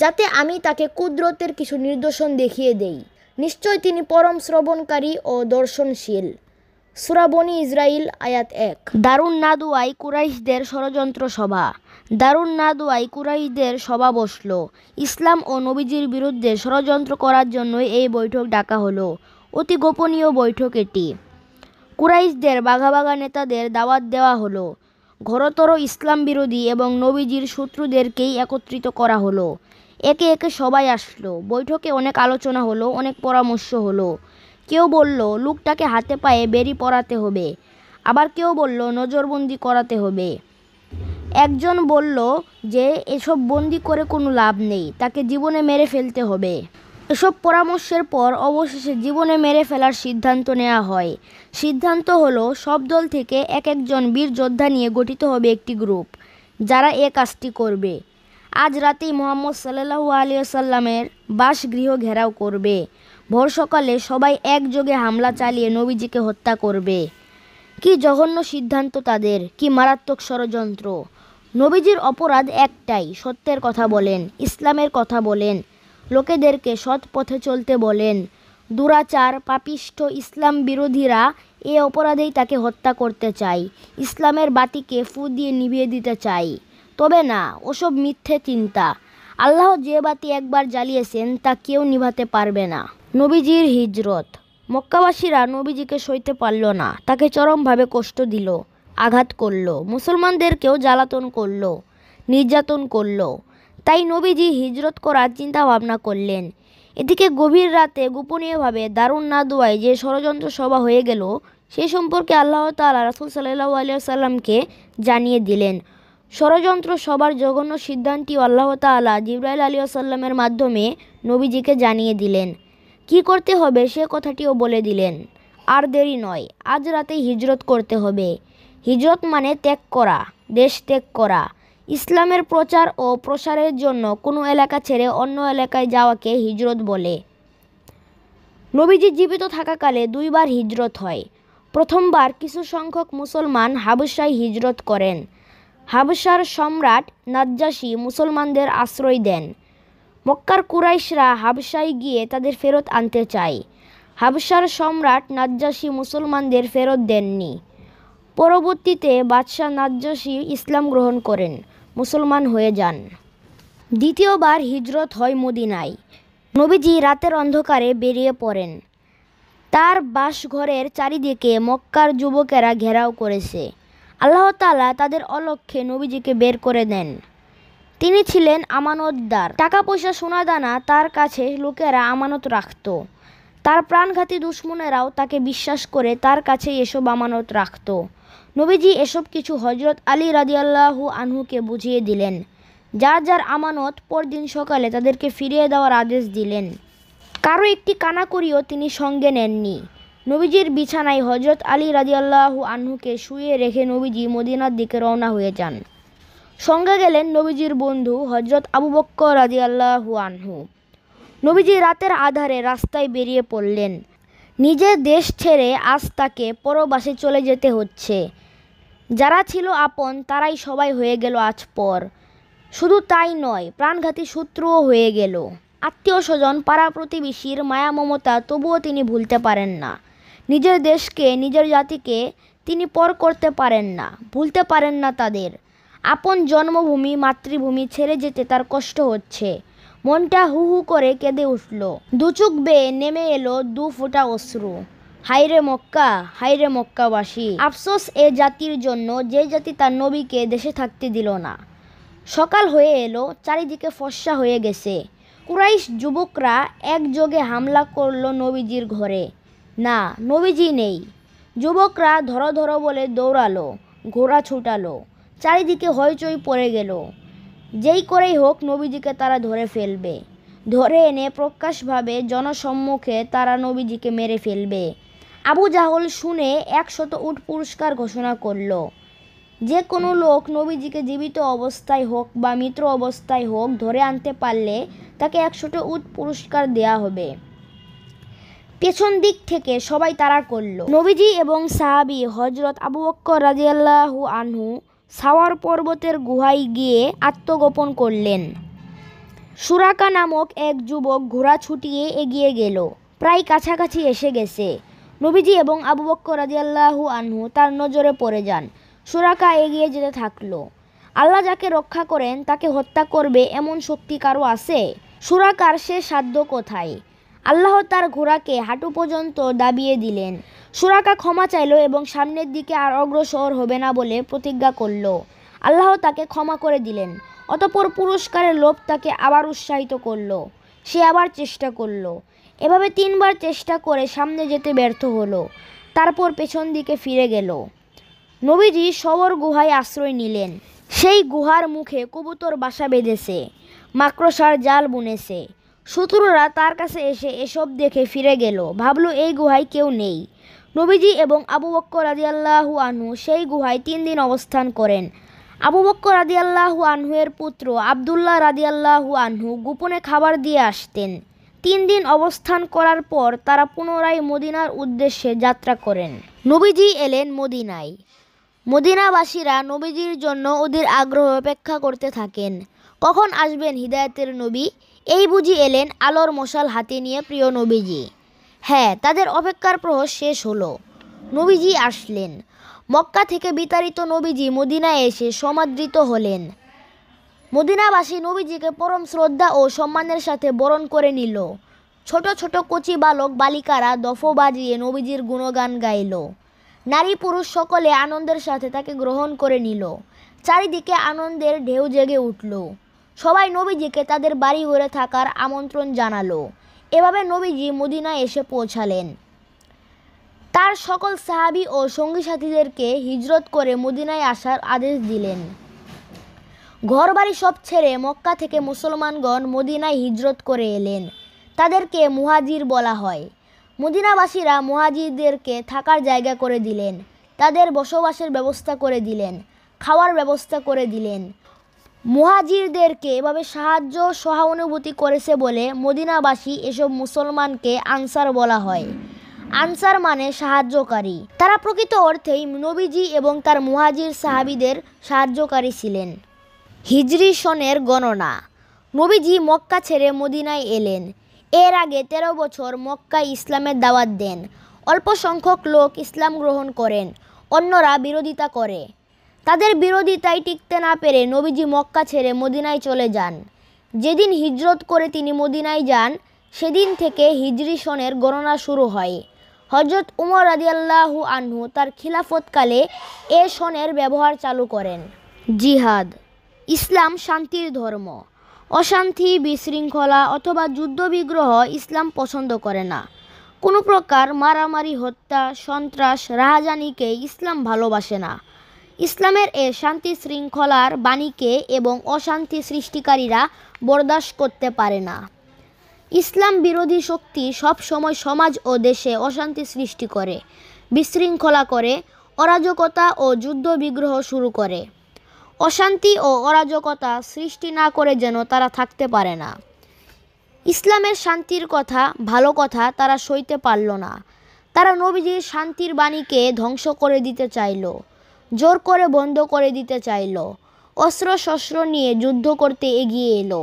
যাতে আমি তাকে কুদরতের কিছু নির্দেশন দেখিয়ে দেই নিশ্চয় তিনি পরম শ্রবণকারী ও দর্শনশীল সুরাবনি ইসরাইল আয়াত এক দারুন নাদুয়াই কুরাইশদের ষড়যন্ত্র সভা দারুণ দোয়াই কুরাইশদের সভা বসল ইসলাম ও নবীজির বিরুদ্ধে ষড়যন্ত্র করার জন্য এই বৈঠক ডাকা হলো অতি গোপনীয় বৈঠক এটি কুরাইশদের বাঘা নেতাদের দাওয়াত দেওয়া হলো ঘরতর ইসলাম বিরোধী এবং নবীজির শত্রুদেরকেই একত্রিত করা হলো একে একে সবাই আসলো বৈঠকে অনেক আলোচনা হলো অনেক পরামর্শ হলো কেউ বলল লোকটাকে হাতে পায়ে বেরি পরাতে হবে আবার কেউ বলল নজরবন্দি করাতে হবে একজন বলল যে এসব বন্দি করে কোনো লাভ নেই তাকে জীবনে মেরে ফেলতে হবে এসব পরামর্শের পর অবশেষে জীবনে মেরে ফেলার সিদ্ধান্ত নেওয়া হয় সিদ্ধান্ত হলো সব দল থেকে এক একজন বীর যোদ্ধা নিয়ে গঠিত হবে একটি গ্রুপ যারা এ কাজটি করবে আজ রাতেই মোহাম্মদ সাল্লাহু আলিয়াল্লামের বাসগৃহ ঘেরাও করবে ভোর সকালে সবাই একযোগে হামলা চালিয়ে নবীজিকে হত্যা করবে কি জঘন্য সিদ্ধান্ত তাদের কি মারাত্মক ষড়যন্ত্র নবীজির অপরাধ একটাই সত্যের কথা বলেন ইসলামের কথা বলেন লোকেদেরকে সৎ পথে চলতে বলেন দুরাচার পাপিষ্ঠ ইসলাম বিরোধীরা এ অপরাধেই তাকে হত্যা করতে চাই ইসলামের বাতিকে ফু দিয়ে নিভিয়ে দিতে চাই তবে না ওসব মিথ্যে চিন্তা আল্লাহ যে বাতি একবার জ্বালিয়েছেন তা কেউ নিভাতে পারবে না নবীজির হিজরত মক্কাবাসীরা নবীজিকে সইতে পারল না তাকে চরমভাবে কষ্ট দিল আঘাত করল মুসলমানদেরকেও জ্বালাতন করল নির্যাতন করল তাই নবীজি হিজরত করার চিন্তা ভাবনা করলেন এদিকে গভীর রাতে গোপনীয়ভাবে দারুণ নাদুয়ায় যে ষড়যন্ত্র সভা হয়ে গেল সে সম্পর্কে আল্লাহ তালা রাসুল সাল্লাহ আলিয়াল্লামকে জানিয়ে দিলেন ষড়যন্ত্র সবার জঘন্য সিদ্ধান্তটি আল্লাহ তালা জিব্রাইল সাল্লামের মাধ্যমে নবীজিকে জানিয়ে দিলেন কি করতে হবে সে কথাটিও বলে দিলেন আর দেরি নয় আজ রাতে হিজরত করতে হবে হিজরত মানে ত্যাগ করা দেশ ত্যাগ করা ইসলামের প্রচার ও প্রসারের জন্য কোনো এলাকা ছেড়ে অন্য এলাকায় যাওয়াকে হিজরত বলে নবীজি জীবিত থাকাকালে দুইবার হিজরত হয় প্রথমবার কিছু সংখ্যক মুসলমান হাবসায় হিজরত করেন হাবসার সম্রাট নাজ্জাসী মুসলমানদের আশ্রয় দেন মক্কার কুরাইশরা হাবশায় গিয়ে তাদের ফেরত আনতে চায় হাবশার সম্রাট নাজ্জাসী মুসলমানদের ফেরত দেননি পরবর্তীতে বাদশাহ নাজ্জাসী ইসলাম গ্রহণ করেন মুসলমান হয়ে যান দ্বিতীয়বার হিজরত হয় মদিনায় নবীজি রাতের অন্ধকারে বেরিয়ে পড়েন তার বাসঘরের চারিদিকে মক্কার যুবকেরা ঘেরাও করেছে আল্লাহতালা তাদের অলক্ষ্যে নবীজিকে বের করে দেন তিনি ছিলেন আমানতদার টাকা পয়সা সোনাদানা তার কাছে লোকেরা আমানত রাখত তার প্রাণঘাতী দুশ্মনেরাও তাকে বিশ্বাস করে তার কাছে এসব আমানত রাখত নবীজি এসব কিছু হজরত আলী রাদিয়াল্লাহু আনহুকে বুঝিয়ে দিলেন যার যার আমানত পরদিন সকালে তাদেরকে ফিরিয়ে দেওয়ার আদেশ দিলেন কারো একটি কানাকুরিও তিনি সঙ্গে নেননি নবীজির বিছানায় হজরত আলী রাজিয়াল্লাহু আনহুকে শুয়ে রেখে নবীজি মদিনার দিকে রওনা হয়ে যান সঙ্গে গেলেন নবীজির বন্ধু হজরত আবু বক্কর রাজি আল্লাহ আনহু নবীজি রাতের আধারে রাস্তায় বেরিয়ে পড়লেন নিজের দেশ ছেড়ে আজ তাকে পরবাসে চলে যেতে হচ্ছে যারা ছিল আপন তারাই সবাই হয়ে গেল আজ পর শুধু তাই নয় প্রাণঘাতী শত্রুও হয়ে গেল আত্মীয় স্বজন পাড়া প্রতিবেশীর মায়া মমতা তবুও তিনি ভুলতে পারেন না নিজের দেশকে নিজের জাতিকে তিনি পর করতে পারেন না ভুলতে পারেন না তাদের আপন জন্মভূমি মাতৃভূমি ছেড়ে যেতে তার কষ্ট হচ্ছে মনটা হু হু করে কেঁদে উঠল দুচুক বেয়ে নেমে এলো দু ফোঁটা অশ্রু হাইরে মক্কা হাইরে মক্কাবাসী আফসোস এ জাতির জন্য যে জাতি তার নবীকে দেশে থাকতে দিল না সকাল হয়ে এলো চারিদিকে ফর্সা হয়ে গেছে কুরাইশ যুবকরা একযোগে হামলা করলো নবীজির ঘরে না নবীজি নেই যুবকরা ধরো ধরো বলে দৌড়ালো ঘোড়া ছুটালো চারিদিকে হইচই পড়ে গেল যেই করেই হোক নবীজিকে তারা ধরে ফেলবে ধরে এনে প্রকাশভাবে জনসম্মুখে তারা নবীজিকে মেরে ফেলবে আবু জাহল শুনে একশত উট পুরস্কার ঘোষণা করল যে কোনো লোক নবীজিকে জীবিত অবস্থায় হোক বা মিত্র অবস্থায় হোক ধরে আনতে পারলে তাকে একশোটা উট পুরস্কার দেয়া হবে পেছন দিক থেকে সবাই তারা করল নবীজি এবং সাহাবি হজরত আবু অক্কর রাজিয়াল্লাহু আনহু সাওয়ার পর্বতের গুহায় গিয়ে আত্মগোপন করলেন সুরাকা নামক এক যুবক ঘোড়া ছুটিয়ে এগিয়ে গেল প্রায় কাছাকাছি এসে গেছে নবীজি এবং আবু বক্কর রাজিয়াল্লাহু আনহু তার নজরে পড়ে যান সুরাকা এগিয়ে যেতে থাকলো আল্লাহ যাকে রক্ষা করেন তাকে হত্যা করবে এমন শক্তি কারো আছে সুরাকার সে সাধ্য কোথায় আল্লাহ তার ঘোড়াকে হাঁটু পর্যন্ত দাবিয়ে দিলেন সুরাকা ক্ষমা চাইল এবং সামনের দিকে আর অগ্রসর হবে না বলে প্রতিজ্ঞা করল আল্লাহ তাকে ক্ষমা করে দিলেন অতপর পুরস্কারের লোভ তাকে আবার উৎসাহিত করল সে আবার চেষ্টা করল এভাবে তিনবার চেষ্টা করে সামনে যেতে ব্যর্থ হলো তারপর পেছন দিকে ফিরে গেল নবীজি সবর গুহায় আশ্রয় নিলেন সেই গুহার মুখে কবুতর বাসা বেঁধেছে মাকড়সার জাল বুনেছে শত্রুরা তার কাছে এসে এসব দেখে ফিরে গেল ভাবল এই গুহায় কেউ নেই নবীজি এবং আবু বক্কর রাজি আল্লাহু আনহু সেই গুহায় তিন দিন অবস্থান করেন আবু বক্কর রাজি আল্লাহু আনহুয়ের পুত্র আবদুল্লাহ রাজি আল্লাহু আনহু গোপনে খাবার দিয়ে আসতেন তিন দিন অবস্থান করার পর তারা পুনরায় মদিনার উদ্দেশ্যে যাত্রা করেন নবীজি এলেন মদিনায় মদিনাবাসীরা নবীজির জন্য ওদের আগ্রহ অপেক্ষা করতে থাকেন কখন আসবেন হিদায়তের নবী এই বুঝি এলেন আলোর মশাল হাতে নিয়ে প্রিয় নবীজি হ্যাঁ তাদের অপেক্ষার প্রহর শেষ হলো নবীজি আসলেন মক্কা থেকে বিতাড়িত নবীজি মদিনায় এসে সমাদৃত হলেন মদিনাবাসী নবীজিকে পরম শ্রদ্ধা ও সম্মানের সাথে বরণ করে নিল ছোট ছোট কচি বালক বালিকারা দফ বাজিয়ে নবীজির গুণগান গাইল নারী পুরুষ সকলে আনন্দের সাথে তাকে গ্রহণ করে নিল চারিদিকে আনন্দের ঢেউ জেগে উঠল সবাই নবীজিকে তাদের বাড়ি ঘরে থাকার আমন্ত্রণ জানালো এভাবে নবীজি মদিনায় এসে পৌঁছালেন তার সকল সাহাবি ও সঙ্গী সাথীদেরকে হিজরত করে মদিনায় আসার আদেশ দিলেন ঘরবাড়ি সব ছেড়ে মক্কা থেকে মুসলমানগণ মদিনায় হিজরত করে এলেন তাদেরকে মুহাজির বলা হয় মদিনাবাসীরা মুহাজিরদেরকে থাকার জায়গা করে দিলেন তাদের বসবাসের ব্যবস্থা করে দিলেন খাওয়ার ব্যবস্থা করে দিলেন মুহাজিরদেরকে এভাবে সাহায্য সহানুভূতি করেছে বলে মদিনাবাসী এসব মুসলমানকে আনসার বলা হয় আনসার মানে সাহায্যকারী তারা প্রকৃত অর্থেই নবীজি এবং তার মুহাজির সাহাবিদের সাহায্যকারী ছিলেন হিজরি সনের গণনা নবীজি মক্কা ছেড়ে মদিনায় এলেন এর আগে ১৩ বছর মক্কায় ইসলামের দাওয়াত দেন অল্প সংখ্যক লোক ইসলাম গ্রহণ করেন অন্যরা বিরোধিতা করে তাদের বিরোধিতায় টিকতে না পেরে নবীজি মক্কা ছেড়ে মদিনায় চলে যান যেদিন হিজরত করে তিনি মদিনায় যান সেদিন থেকে হিজরি সনের গণনা শুরু হয় হজরত উমর আদিয়াল্লাহু আনহু তার খিলাফতকালে এ সনের ব্যবহার চালু করেন জিহাদ ইসলাম শান্তির ধর্ম অশান্তি বিশৃঙ্খলা অথবা যুদ্ধবিগ্রহ ইসলাম পছন্দ করে না কোনো প্রকার মারামারি হত্যা সন্ত্রাস রাহাজানিকে ইসলাম ভালোবাসে না ইসলামের এ শান্তি শৃঙ্খলার বাণীকে এবং অশান্তি সৃষ্টিকারীরা বরদাস্ত করতে পারে না ইসলাম বিরোধী শক্তি সব সময় সমাজ ও দেশে অশান্তি সৃষ্টি করে বিশৃঙ্খলা করে অরাজকতা ও যুদ্ধ বিগ্রহ শুরু করে অশান্তি ও অরাজকতা সৃষ্টি না করে যেন তারা থাকতে পারে না ইসলামের শান্তির কথা ভালো কথা তারা সইতে পারল না তারা নবীজির শান্তির বাণীকে ধ্বংস করে দিতে চাইল জোর করে বন্ধ করে দিতে চাইল অস্ত্র শস্ত্র নিয়ে যুদ্ধ করতে এগিয়ে এলো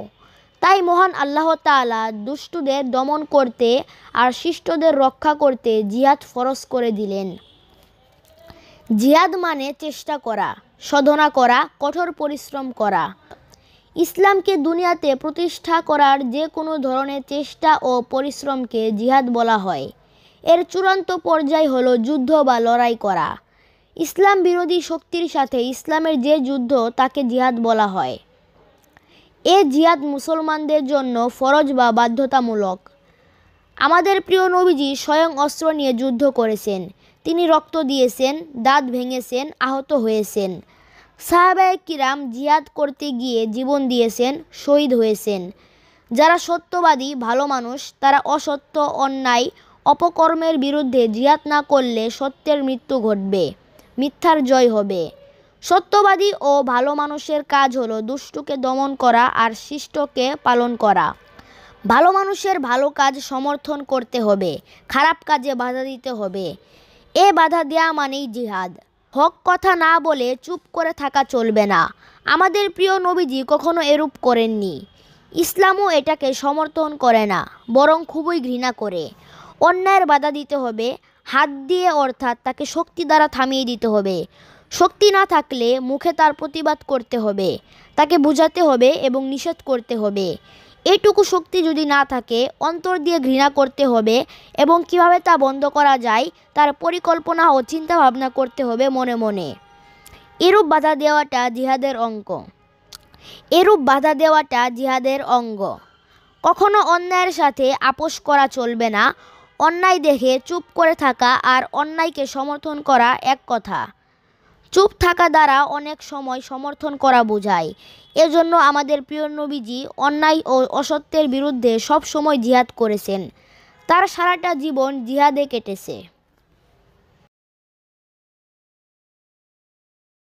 তাই মহান আল্লাহ তালা দুষ্টুদের দমন করতে আর শিষ্টদের রক্ষা করতে জিহাদ ফরস করে দিলেন জিহাদ মানে চেষ্টা করা সাধনা করা কঠোর পরিশ্রম করা ইসলামকে দুনিয়াতে প্রতিষ্ঠা করার যে কোনো ধরনের চেষ্টা ও পরিশ্রমকে জিহাদ বলা হয় এর চূড়ান্ত পর্যায় হলো যুদ্ধ বা লড়াই করা ইসলাম বিরোধী শক্তির সাথে ইসলামের যে যুদ্ধ তাকে জিহাদ বলা হয় এ জিহাদ মুসলমানদের জন্য ফরজ বা বাধ্যতামূলক আমাদের প্রিয় নবীজি স্বয়ং অস্ত্র নিয়ে যুদ্ধ করেছেন তিনি রক্ত দিয়েছেন দাঁত ভেঙেছেন আহত হয়েছেন সাহাবায় কিরাম জিয়াদ করতে গিয়ে জীবন দিয়েছেন শহীদ হয়েছেন যারা সত্যবাদী ভালো মানুষ তারা অসত্য অন্যায় অপকর্মের বিরুদ্ধে জিয়াদ না করলে সত্যের মৃত্যু ঘটবে মিথ্যার জয় হবে সত্যবাদী ও ভালো মানুষের কাজ হলো দুষ্টুকে দমন করা আর শিষ্টকে পালন করা ভালো মানুষের ভালো কাজ সমর্থন করতে হবে খারাপ কাজে বাধা দিতে হবে এ বাধা দেয়া মানেই জিহাদ হক কথা না বলে চুপ করে থাকা চলবে না আমাদের প্রিয় নবীজি কখনো এরূপ করেননি ইসলামও এটাকে সমর্থন করে না বরং খুবই ঘৃণা করে অন্যায়ের বাধা দিতে হবে হাত দিয়ে অর্থাৎ তাকে শক্তি দ্বারা থামিয়ে দিতে হবে শক্তি না থাকলে মুখে তার প্রতিবাদ করতে হবে তাকে বুঝাতে হবে এবং নিষেধ করতে হবে এটুকু শক্তি যদি না থাকে অন্তর দিয়ে ঘৃণা করতে হবে এবং কিভাবে তা বন্ধ করা যায় তার পরিকল্পনা ও চিন্তা ভাবনা করতে হবে মনে মনে এরূপ বাধা দেওয়াটা জিহাদের অঙ্গ এরূপ বাধা দেওয়াটা জিহাদের অঙ্গ কখনো অন্যায়ের সাথে আপোষ করা চলবে না অন্যায় দেখে চুপ করে থাকা আর অন্যায়কে সমর্থন করা এক কথা চুপ থাকা দ্বারা অনেক সময় সমর্থন করা বোঝায় এজন্য আমাদের প্রিয় নবীজি অন্যায় ও অসত্যের বিরুদ্ধে সব সময় জিহাদ করেছেন তার সারাটা জীবন জিহাদে কেটেছে